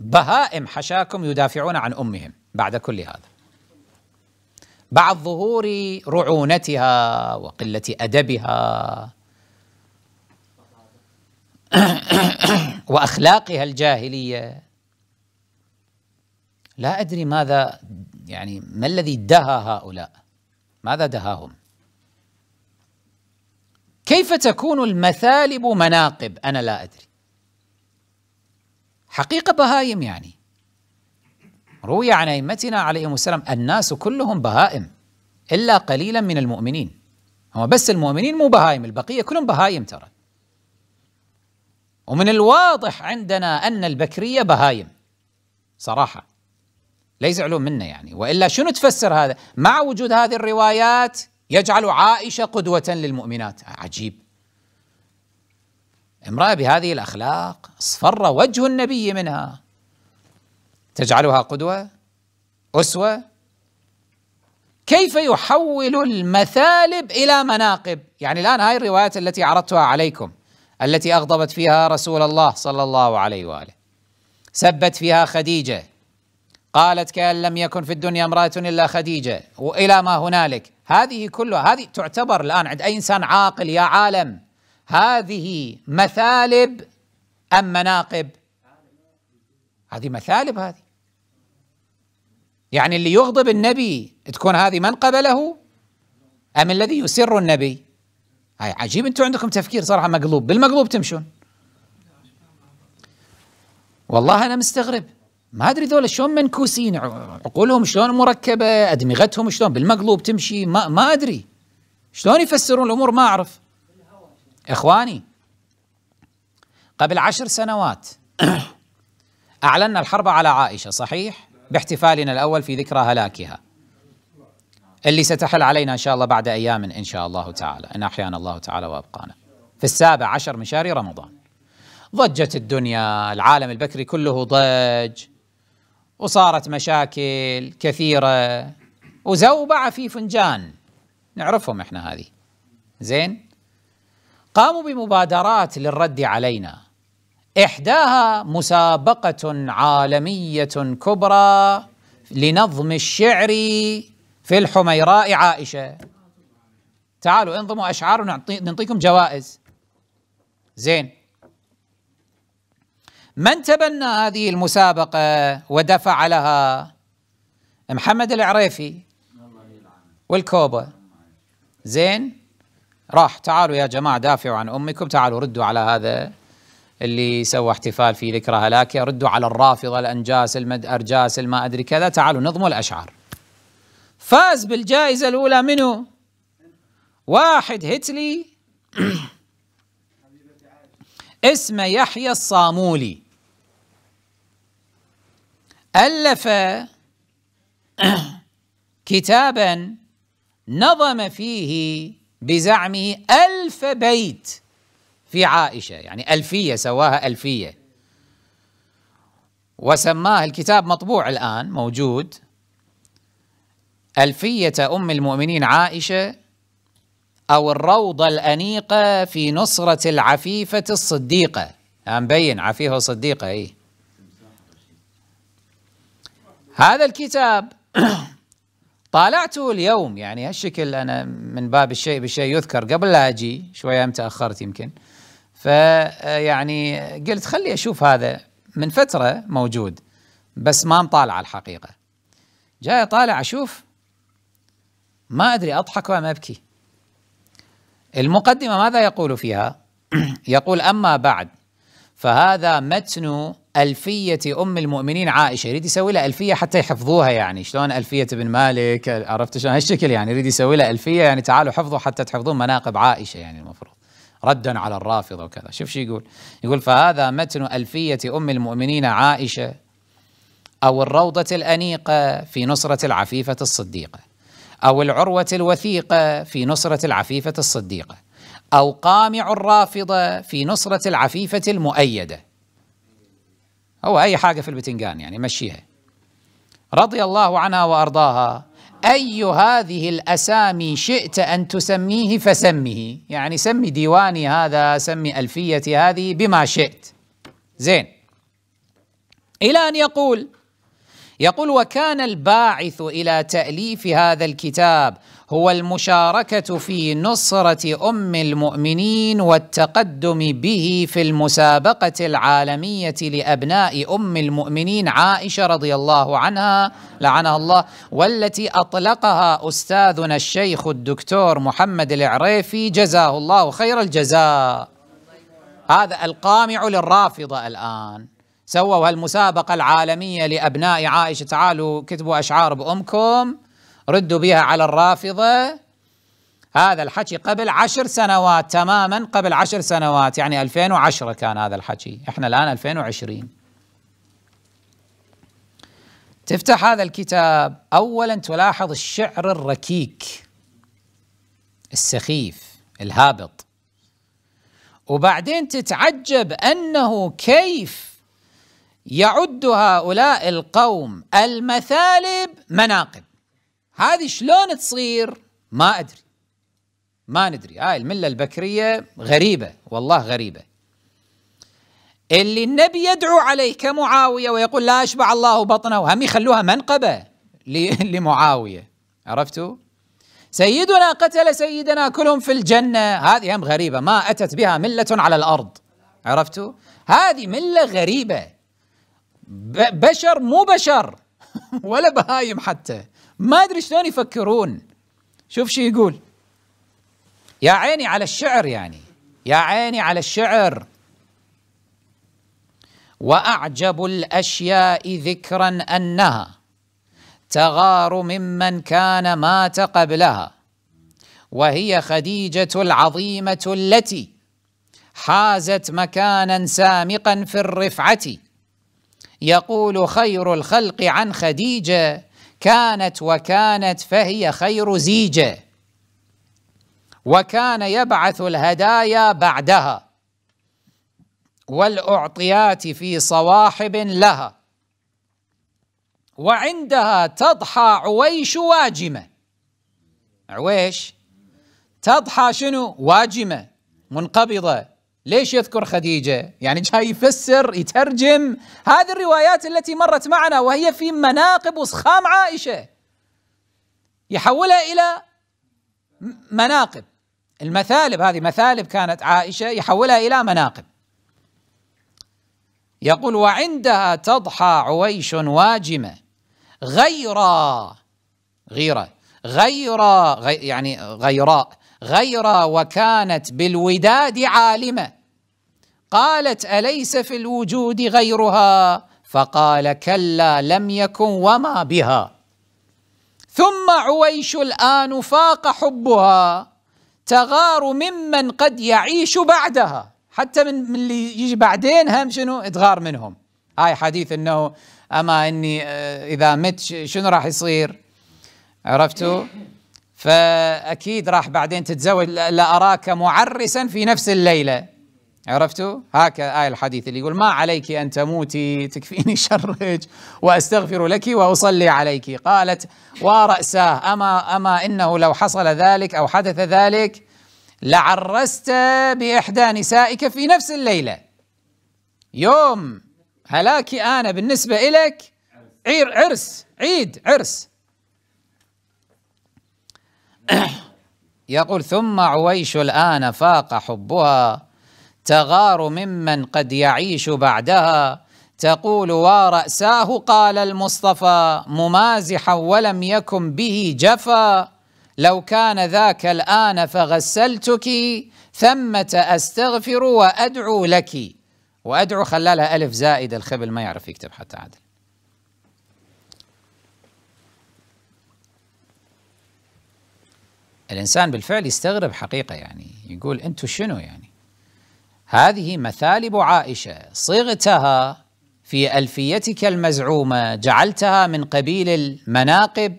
Speaker 2: البهائم حشاكم يدافعون عن أمهم بعد كل هذا بعد ظهور رعونتها وقلة أدبها واخلاقها الجاهليه لا ادري ماذا يعني ما الذي دهى هؤلاء ماذا دهاهم كيف تكون المثالب مناقب انا لا ادري حقيقة بهايم يعني روي عن أئمتنا عليهم السلام الناس كلهم بهائم إلا قليلا من المؤمنين هو بس المؤمنين مو بهايم البقية كلهم بهايم ترى ومن الواضح عندنا أن البكرية بهايم صراحة ليس علوم منا يعني وإلا شنو تفسر هذا مع وجود هذه الروايات يجعل عائشة قدوة للمؤمنات عجيب امرأة بهذه الأخلاق اصفر وجه النبي منها تجعلها قدوة أسوة كيف يحول المثالب إلى مناقب يعني الآن هاي الروايات التي عرضتها عليكم التي أغضبت فيها رسول الله صلى الله عليه وآله سبت فيها خديجة قالت كأن لم يكن في الدنيا امرأة إلا خديجة وإلى ما هنالك هذه كلها هذه تعتبر الآن عند أي إنسان عاقل يا عالم هذه مثالب أم مناقب هذه مثالب هذه يعني اللي يغضب النبي تكون هذه منقبة له أم الذي يسر النبي هاي عجيب أنتم عندكم تفكير صراحة مقلوب بالمقلوب تمشون والله أنا مستغرب ما أدري ذولا شلون منكوسين عقولهم شلون مركبة أدمغتهم شلون بالمقلوب تمشي ما, ما أدري شلون يفسرون الأمور ما أعرف إخواني قبل عشر سنوات أعلنا الحرب على عائشة صحيح؟ باحتفالنا الأول في ذكرى هلاكها اللي ستحل علينا إن شاء الله بعد أيام إن شاء الله تعالى إن أحيانا الله تعالى وأبقانا في السابع عشر من شهر رمضان ضجت الدنيا العالم البكري كله ضج وصارت مشاكل كثيرة وزوبعة في فنجان نعرفهم احنا هذه زين قاموا بمبادرات للرد علينا احداها مسابقه عالميه كبرى لنظم الشعر في الحميراء عائشه تعالوا انظموا اشعار ونعطي نعطيكم جوائز زين من تبنى هذه المسابقه ودفع لها محمد العريفي والكوبا زين راح تعالوا يا جماعة دافعوا عن أمكم تعالوا ردوا على هذا اللي سوى احتفال في ذكرى هلاكه ردوا على الرافضة الأنجاس المد أرجاس الما أدري كذا تعالوا نظموا الأشعار فاز بالجائزة الأولى منه واحد هتلي اسمه يحيى الصامولي ألف كتابا نظم فيه بزعمه ألف بيت في عائشة يعني ألفية سواها ألفية وسماه الكتاب مطبوع الآن موجود ألفية أم المؤمنين عائشة أو الروضة الأنيقة في نصرة العفيفة الصديقة مبين عفيفة صديقة إيه هذا الكتاب طالعته اليوم يعني هالشكل انا من باب الشيء بالشيء يذكر قبل لا اجي شويه تاخرت يمكن فيعني آه، قلت خلي اشوف هذا من فتره موجود بس ما مطالع الحقيقه جاي طالع اشوف ما ادري اضحك وام ابكي المقدمه ماذا يقول فيها يقول اما بعد فهذا متن ألفية أم المؤمنين عائشة يريد يسوي لها ألفية حتى يحفظوها يعني شلون ألفية ابن مالك عرفت شلون هالشكل يعني يريد يسوي لها ألفية يعني تعالوا حفظوا حتى تحفظون مناقب عائشة يعني المفروض ردا على الرافضة وكذا شوف شو يقول يقول فهذا متن ألفية أم المؤمنين عائشة أو الروضة الأنيقة في نصرة العفيفة الصديقة أو العروة الوثيقة في نصرة العفيفة الصديقة أو قامع الرافضة في نصرة العفيفة المؤيدة هو أي حاجة في البتنجان يعني مشيها رضي الله عنها وأرضاها أي هذه الأسامي شئت أن تسميه فسمه يعني سمي ديواني هذا سمي ألفيتي هذه بما شئت زين إلى أن يقول يقول وكان الباعث إلى تأليف هذا الكتاب هو المشاركة في نصرة أم المؤمنين والتقدم به في المسابقة العالمية لأبناء أم المؤمنين عائشة رضي الله عنها لعنها الله والتي أطلقها أستاذنا الشيخ الدكتور محمد العريفي جزاه الله خير الجزاء هذا القامع للرافضة الآن سووا هالمسابقة العالمية لأبناء عائشة تعالوا كتبوا أشعار بأمكم ردوا بها على الرافضة هذا الحكي قبل عشر سنوات تماما قبل عشر سنوات يعني 2010 كان هذا الحكي احنا الآن 2020 تفتح هذا الكتاب أولا تلاحظ الشعر الركيك السخيف الهابط وبعدين تتعجب أنه كيف يعد هؤلاء القوم المثالب مناقب هذه شلون تصير ما أدري ما ندري هاي آه الملة البكرية غريبة والله غريبة اللي النبي يدعو عليه كمعاوية ويقول لا أشبع الله بطنه وهم يخلوها منقبة لمعاوية عرفتوا سيدنا قتل سيدنا كلهم في الجنة هذه هم غريبة ما أتت بها ملة على الأرض عرفتوا هذه ملة غريبة بشر مو بشر ولا بهايم حتى ما ادري شلون يفكرون شوف شو يقول يا عيني على الشعر يعني يا عيني على الشعر واعجب الاشياء ذكرا انها تغار ممن كان مات قبلها وهي خديجه العظيمه التي حازت مكانا سامقا في الرفعه يقول خير الخلق عن خديجه كانت وكانت فهي خير زيجه وكان يبعث الهدايا بعدها والاعطيات في صواحب لها وعندها تضحى عويش واجمه عويش تضحى شنو واجمه منقبضه ليش يذكر خديجة؟ يعني جاي يفسر يترجم هذه الروايات التي مرت معنا وهي في مناقب وصخام عائشة يحولها إلى مناقب المثالب هذه مثالب كانت عائشة يحولها إلى مناقب يقول وعندها تضحى عويش واجمة غيرا غيرة غيرا غي يعني غيراء غير وكانت بالوداد عالمه قالت اليس في الوجود غيرها فقال كلا لم يكن وما بها ثم عويش الان فاق حبها تغار ممن قد يعيش بعدها حتى من اللي يجي بعدين هم شنو تغار منهم هاي حديث انه اما اني آه، اذا مت شنو راح يصير عرفتوا فأكيد راح بعدين تتزوج لأراك معرسا في نفس الليلة عرفتوا؟ هكا آية الحديث اللي يقول ما عليك أن تموتي تكفيني شرك وأستغفر لك وأصلي عليك قالت ورأساه أما, أما إنه لو حصل ذلك أو حدث ذلك لعرست بإحدى نسائك في نفس الليلة يوم هلاكي أنا بالنسبة إلك عير عرس عيد عرس يقول ثم عويش الآن فاق حبها تغار ممن قد يعيش بعدها تقول ورأساه قال المصطفى ممازحا ولم يكن به جفا لو كان ذاك الآن فغسلتك ثمة أستغفر وأدعو لك وأدعو خلالها ألف زائد الخبل ما يعرف يكتب حتى عدل الإنسان بالفعل يستغرب حقيقة يعني يقول أنتم شنو يعني هذه مثالب عائشة صغتها في ألفيتك المزعومة جعلتها من قبيل المناقب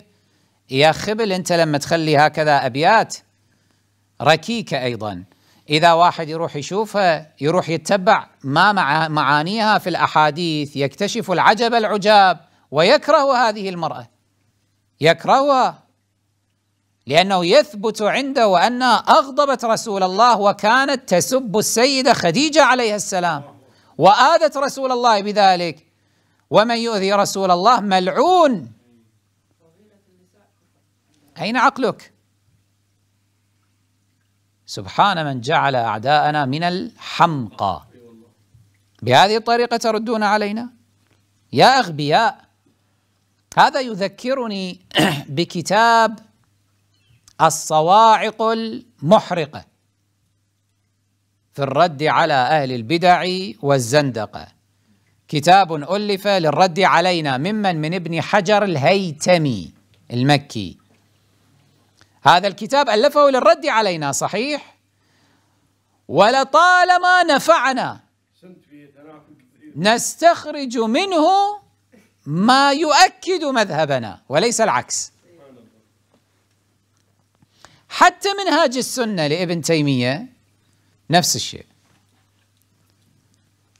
Speaker 2: يا خبل أنت لما تخلي هكذا أبيات ركيكة أيضا إذا واحد يروح يشوفها يروح يتبع ما مع معانيها في الأحاديث يكتشف العجب العجاب ويكره هذه المرأة يكرهها لأنه يثبت عنده أنها أغضبت رسول الله وكانت تسب السيدة خديجة عليها السلام وآذت رسول الله بذلك ومن يؤذي رسول الله ملعون أين عقلك؟ سبحان من جعل أعداءنا من الحمقى بهذه الطريقة تردون علينا يا أغبياء هذا يذكرني بكتاب الصواعق المحرقة في الرد على أهل البدع والزندقة كتاب ألف للرد علينا ممن من ابن حجر الهيتمي المكي هذا الكتاب ألفه للرد علينا صحيح ولطالما نفعنا نستخرج منه ما يؤكد مذهبنا وليس العكس حتى منهاج السنة لابن تيمية نفس الشيء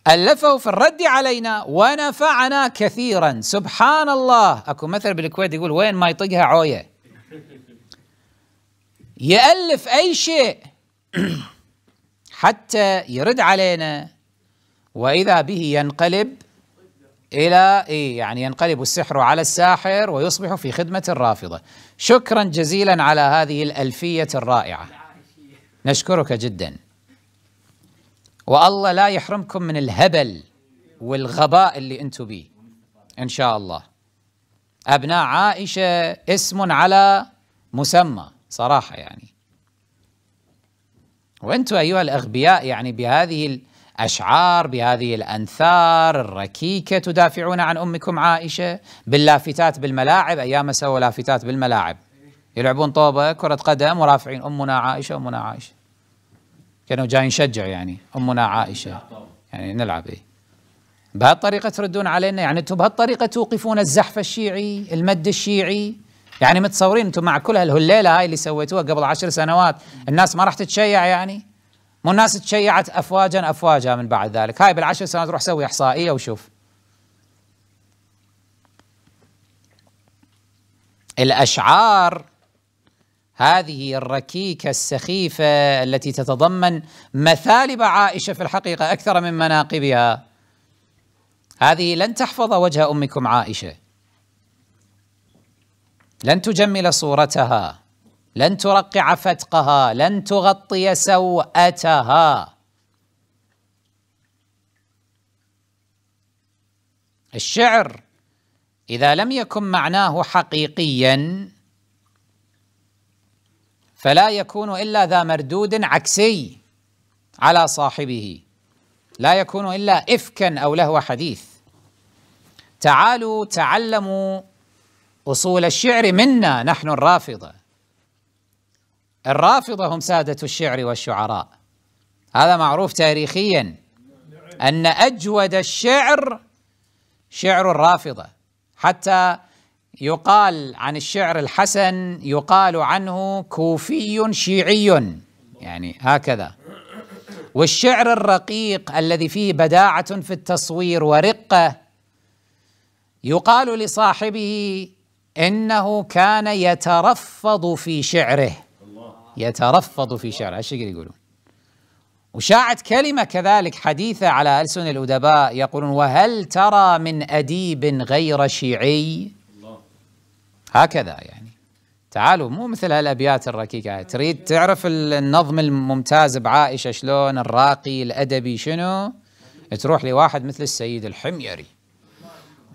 Speaker 2: ألفه في الرد علينا ونفعنا كثيرا سبحان الله أكو مثل بالكويت يقول وين ما يطقها عوية يألف أي شيء حتى يرد علينا وإذا به ينقلب إلى إيه يعني ينقلب السحر على الساحر ويصبح في خدمة الرافضة شكرا جزيلا على هذه الألفية الرائعة نشكرك جدا والله لا يحرمكم من الهبل والغباء اللي انتم به ان شاء الله ابناء عائشه اسم على مسمى صراحه يعني وانتم ايها الاغبياء يعني بهذه أشعار بهذه الأنثار الركيكة تدافعون عن أمكم عائشة باللافتات بالملاعب أيام سووا لافتات بالملاعب يلعبون طوبة كرة قدم ورافعين أمنا عائشة أمنا عائشة كانوا جايين نشجع يعني أمنا عائشة يعني نلعب إيه بهالطريقة تردون علينا يعني أنتم بهالطريقة توقفون الزحف الشيعي المد الشيعي يعني متصورين أنتم مع كل هالهليلة هاي اللي سويتوها قبل عشر سنوات الناس ما راح تتشيع يعني مو الناس تشيعت افواجا افواجا من بعد ذلك هاي بالعشر سنوات روح سوي احصائيه وشوف الاشعار هذه الركيكه السخيفه التي تتضمن مثالب عائشه في الحقيقه اكثر من مناقبها هذه لن تحفظ وجه امكم عائشه لن تجمل صورتها لن ترقع فتقها لن تغطي سوأتها الشعر إذا لم يكن معناه حقيقيا فلا يكون إلا ذا مردود عكسي على صاحبه لا يكون إلا إفكا أو لهو حديث تعالوا تعلموا أصول الشعر منا نحن الرافضة الرافضة هم سادة الشعر والشعراء هذا معروف تاريخيا أن أجود الشعر شعر الرافضة حتى يقال عن الشعر الحسن يقال عنه كوفي شيعي يعني هكذا والشعر الرقيق الذي فيه بداعة في التصوير ورقة يقال لصاحبه إنه كان يترفض في شعره يترفض في شعره ايش يقولون وشاعت كلمة كذلك حديثة على ألسن الأدباء يقولون وهل ترى من أديب غير شيعي هكذا يعني تعالوا مو مثل هالأبيات الركيكة تريد تعرف النظم الممتاز بعائشة شلون الراقي الأدبي شنو تروح لواحد مثل السيد الحميري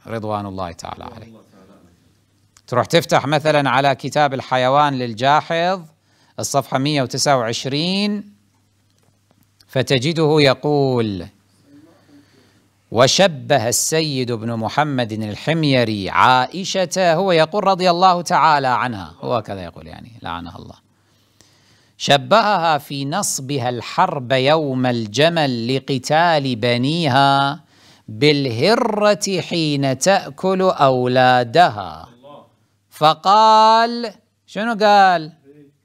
Speaker 2: رضوان الله تعالى عليه تروح تفتح مثلا على كتاب الحيوان للجاحظ الصفحة 129 فتجده يقول وشبه السيد بن محمد الحميري عائشة هو يقول رضي الله تعالى عنها هو كذا يقول يعني لعنها الله شبهها في نصبها الحرب يوم الجمل لقتال بنيها بالهرة حين تأكل أولادها فقال شنو قال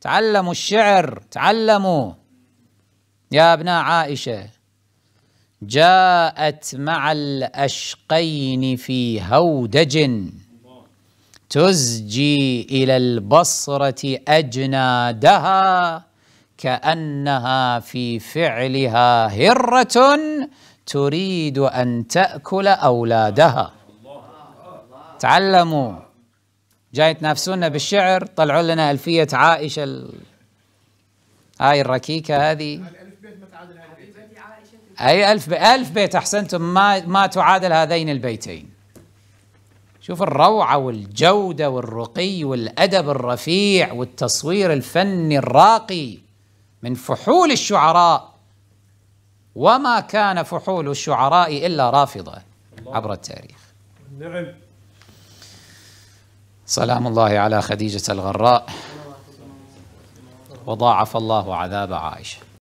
Speaker 2: تعلموا الشعر تعلموا يا ابناء عائشة جاءت مع الأشقين في هودج تزجي إلى البصرة أجنادها كأنها في فعلها هرة تريد أن تأكل أولادها تعلموا جاي تنافسونا بالشعر طلعوا لنا ألفية عائشة ال... هاي الركيكة هذه بيت ما تعادل أي ألف بيت ألف بيت أحسنتم ما ما تعادل هذين البيتين شوف الروعة والجودة والرقي والأدب الرفيع والتصوير الفني الراقي من فحول الشعراء وما كان فحول الشعراء إلا رافضة عبر التاريخ نعم سلام
Speaker 1: الله على خديجة الغراء وضاعف الله عذاب عائشة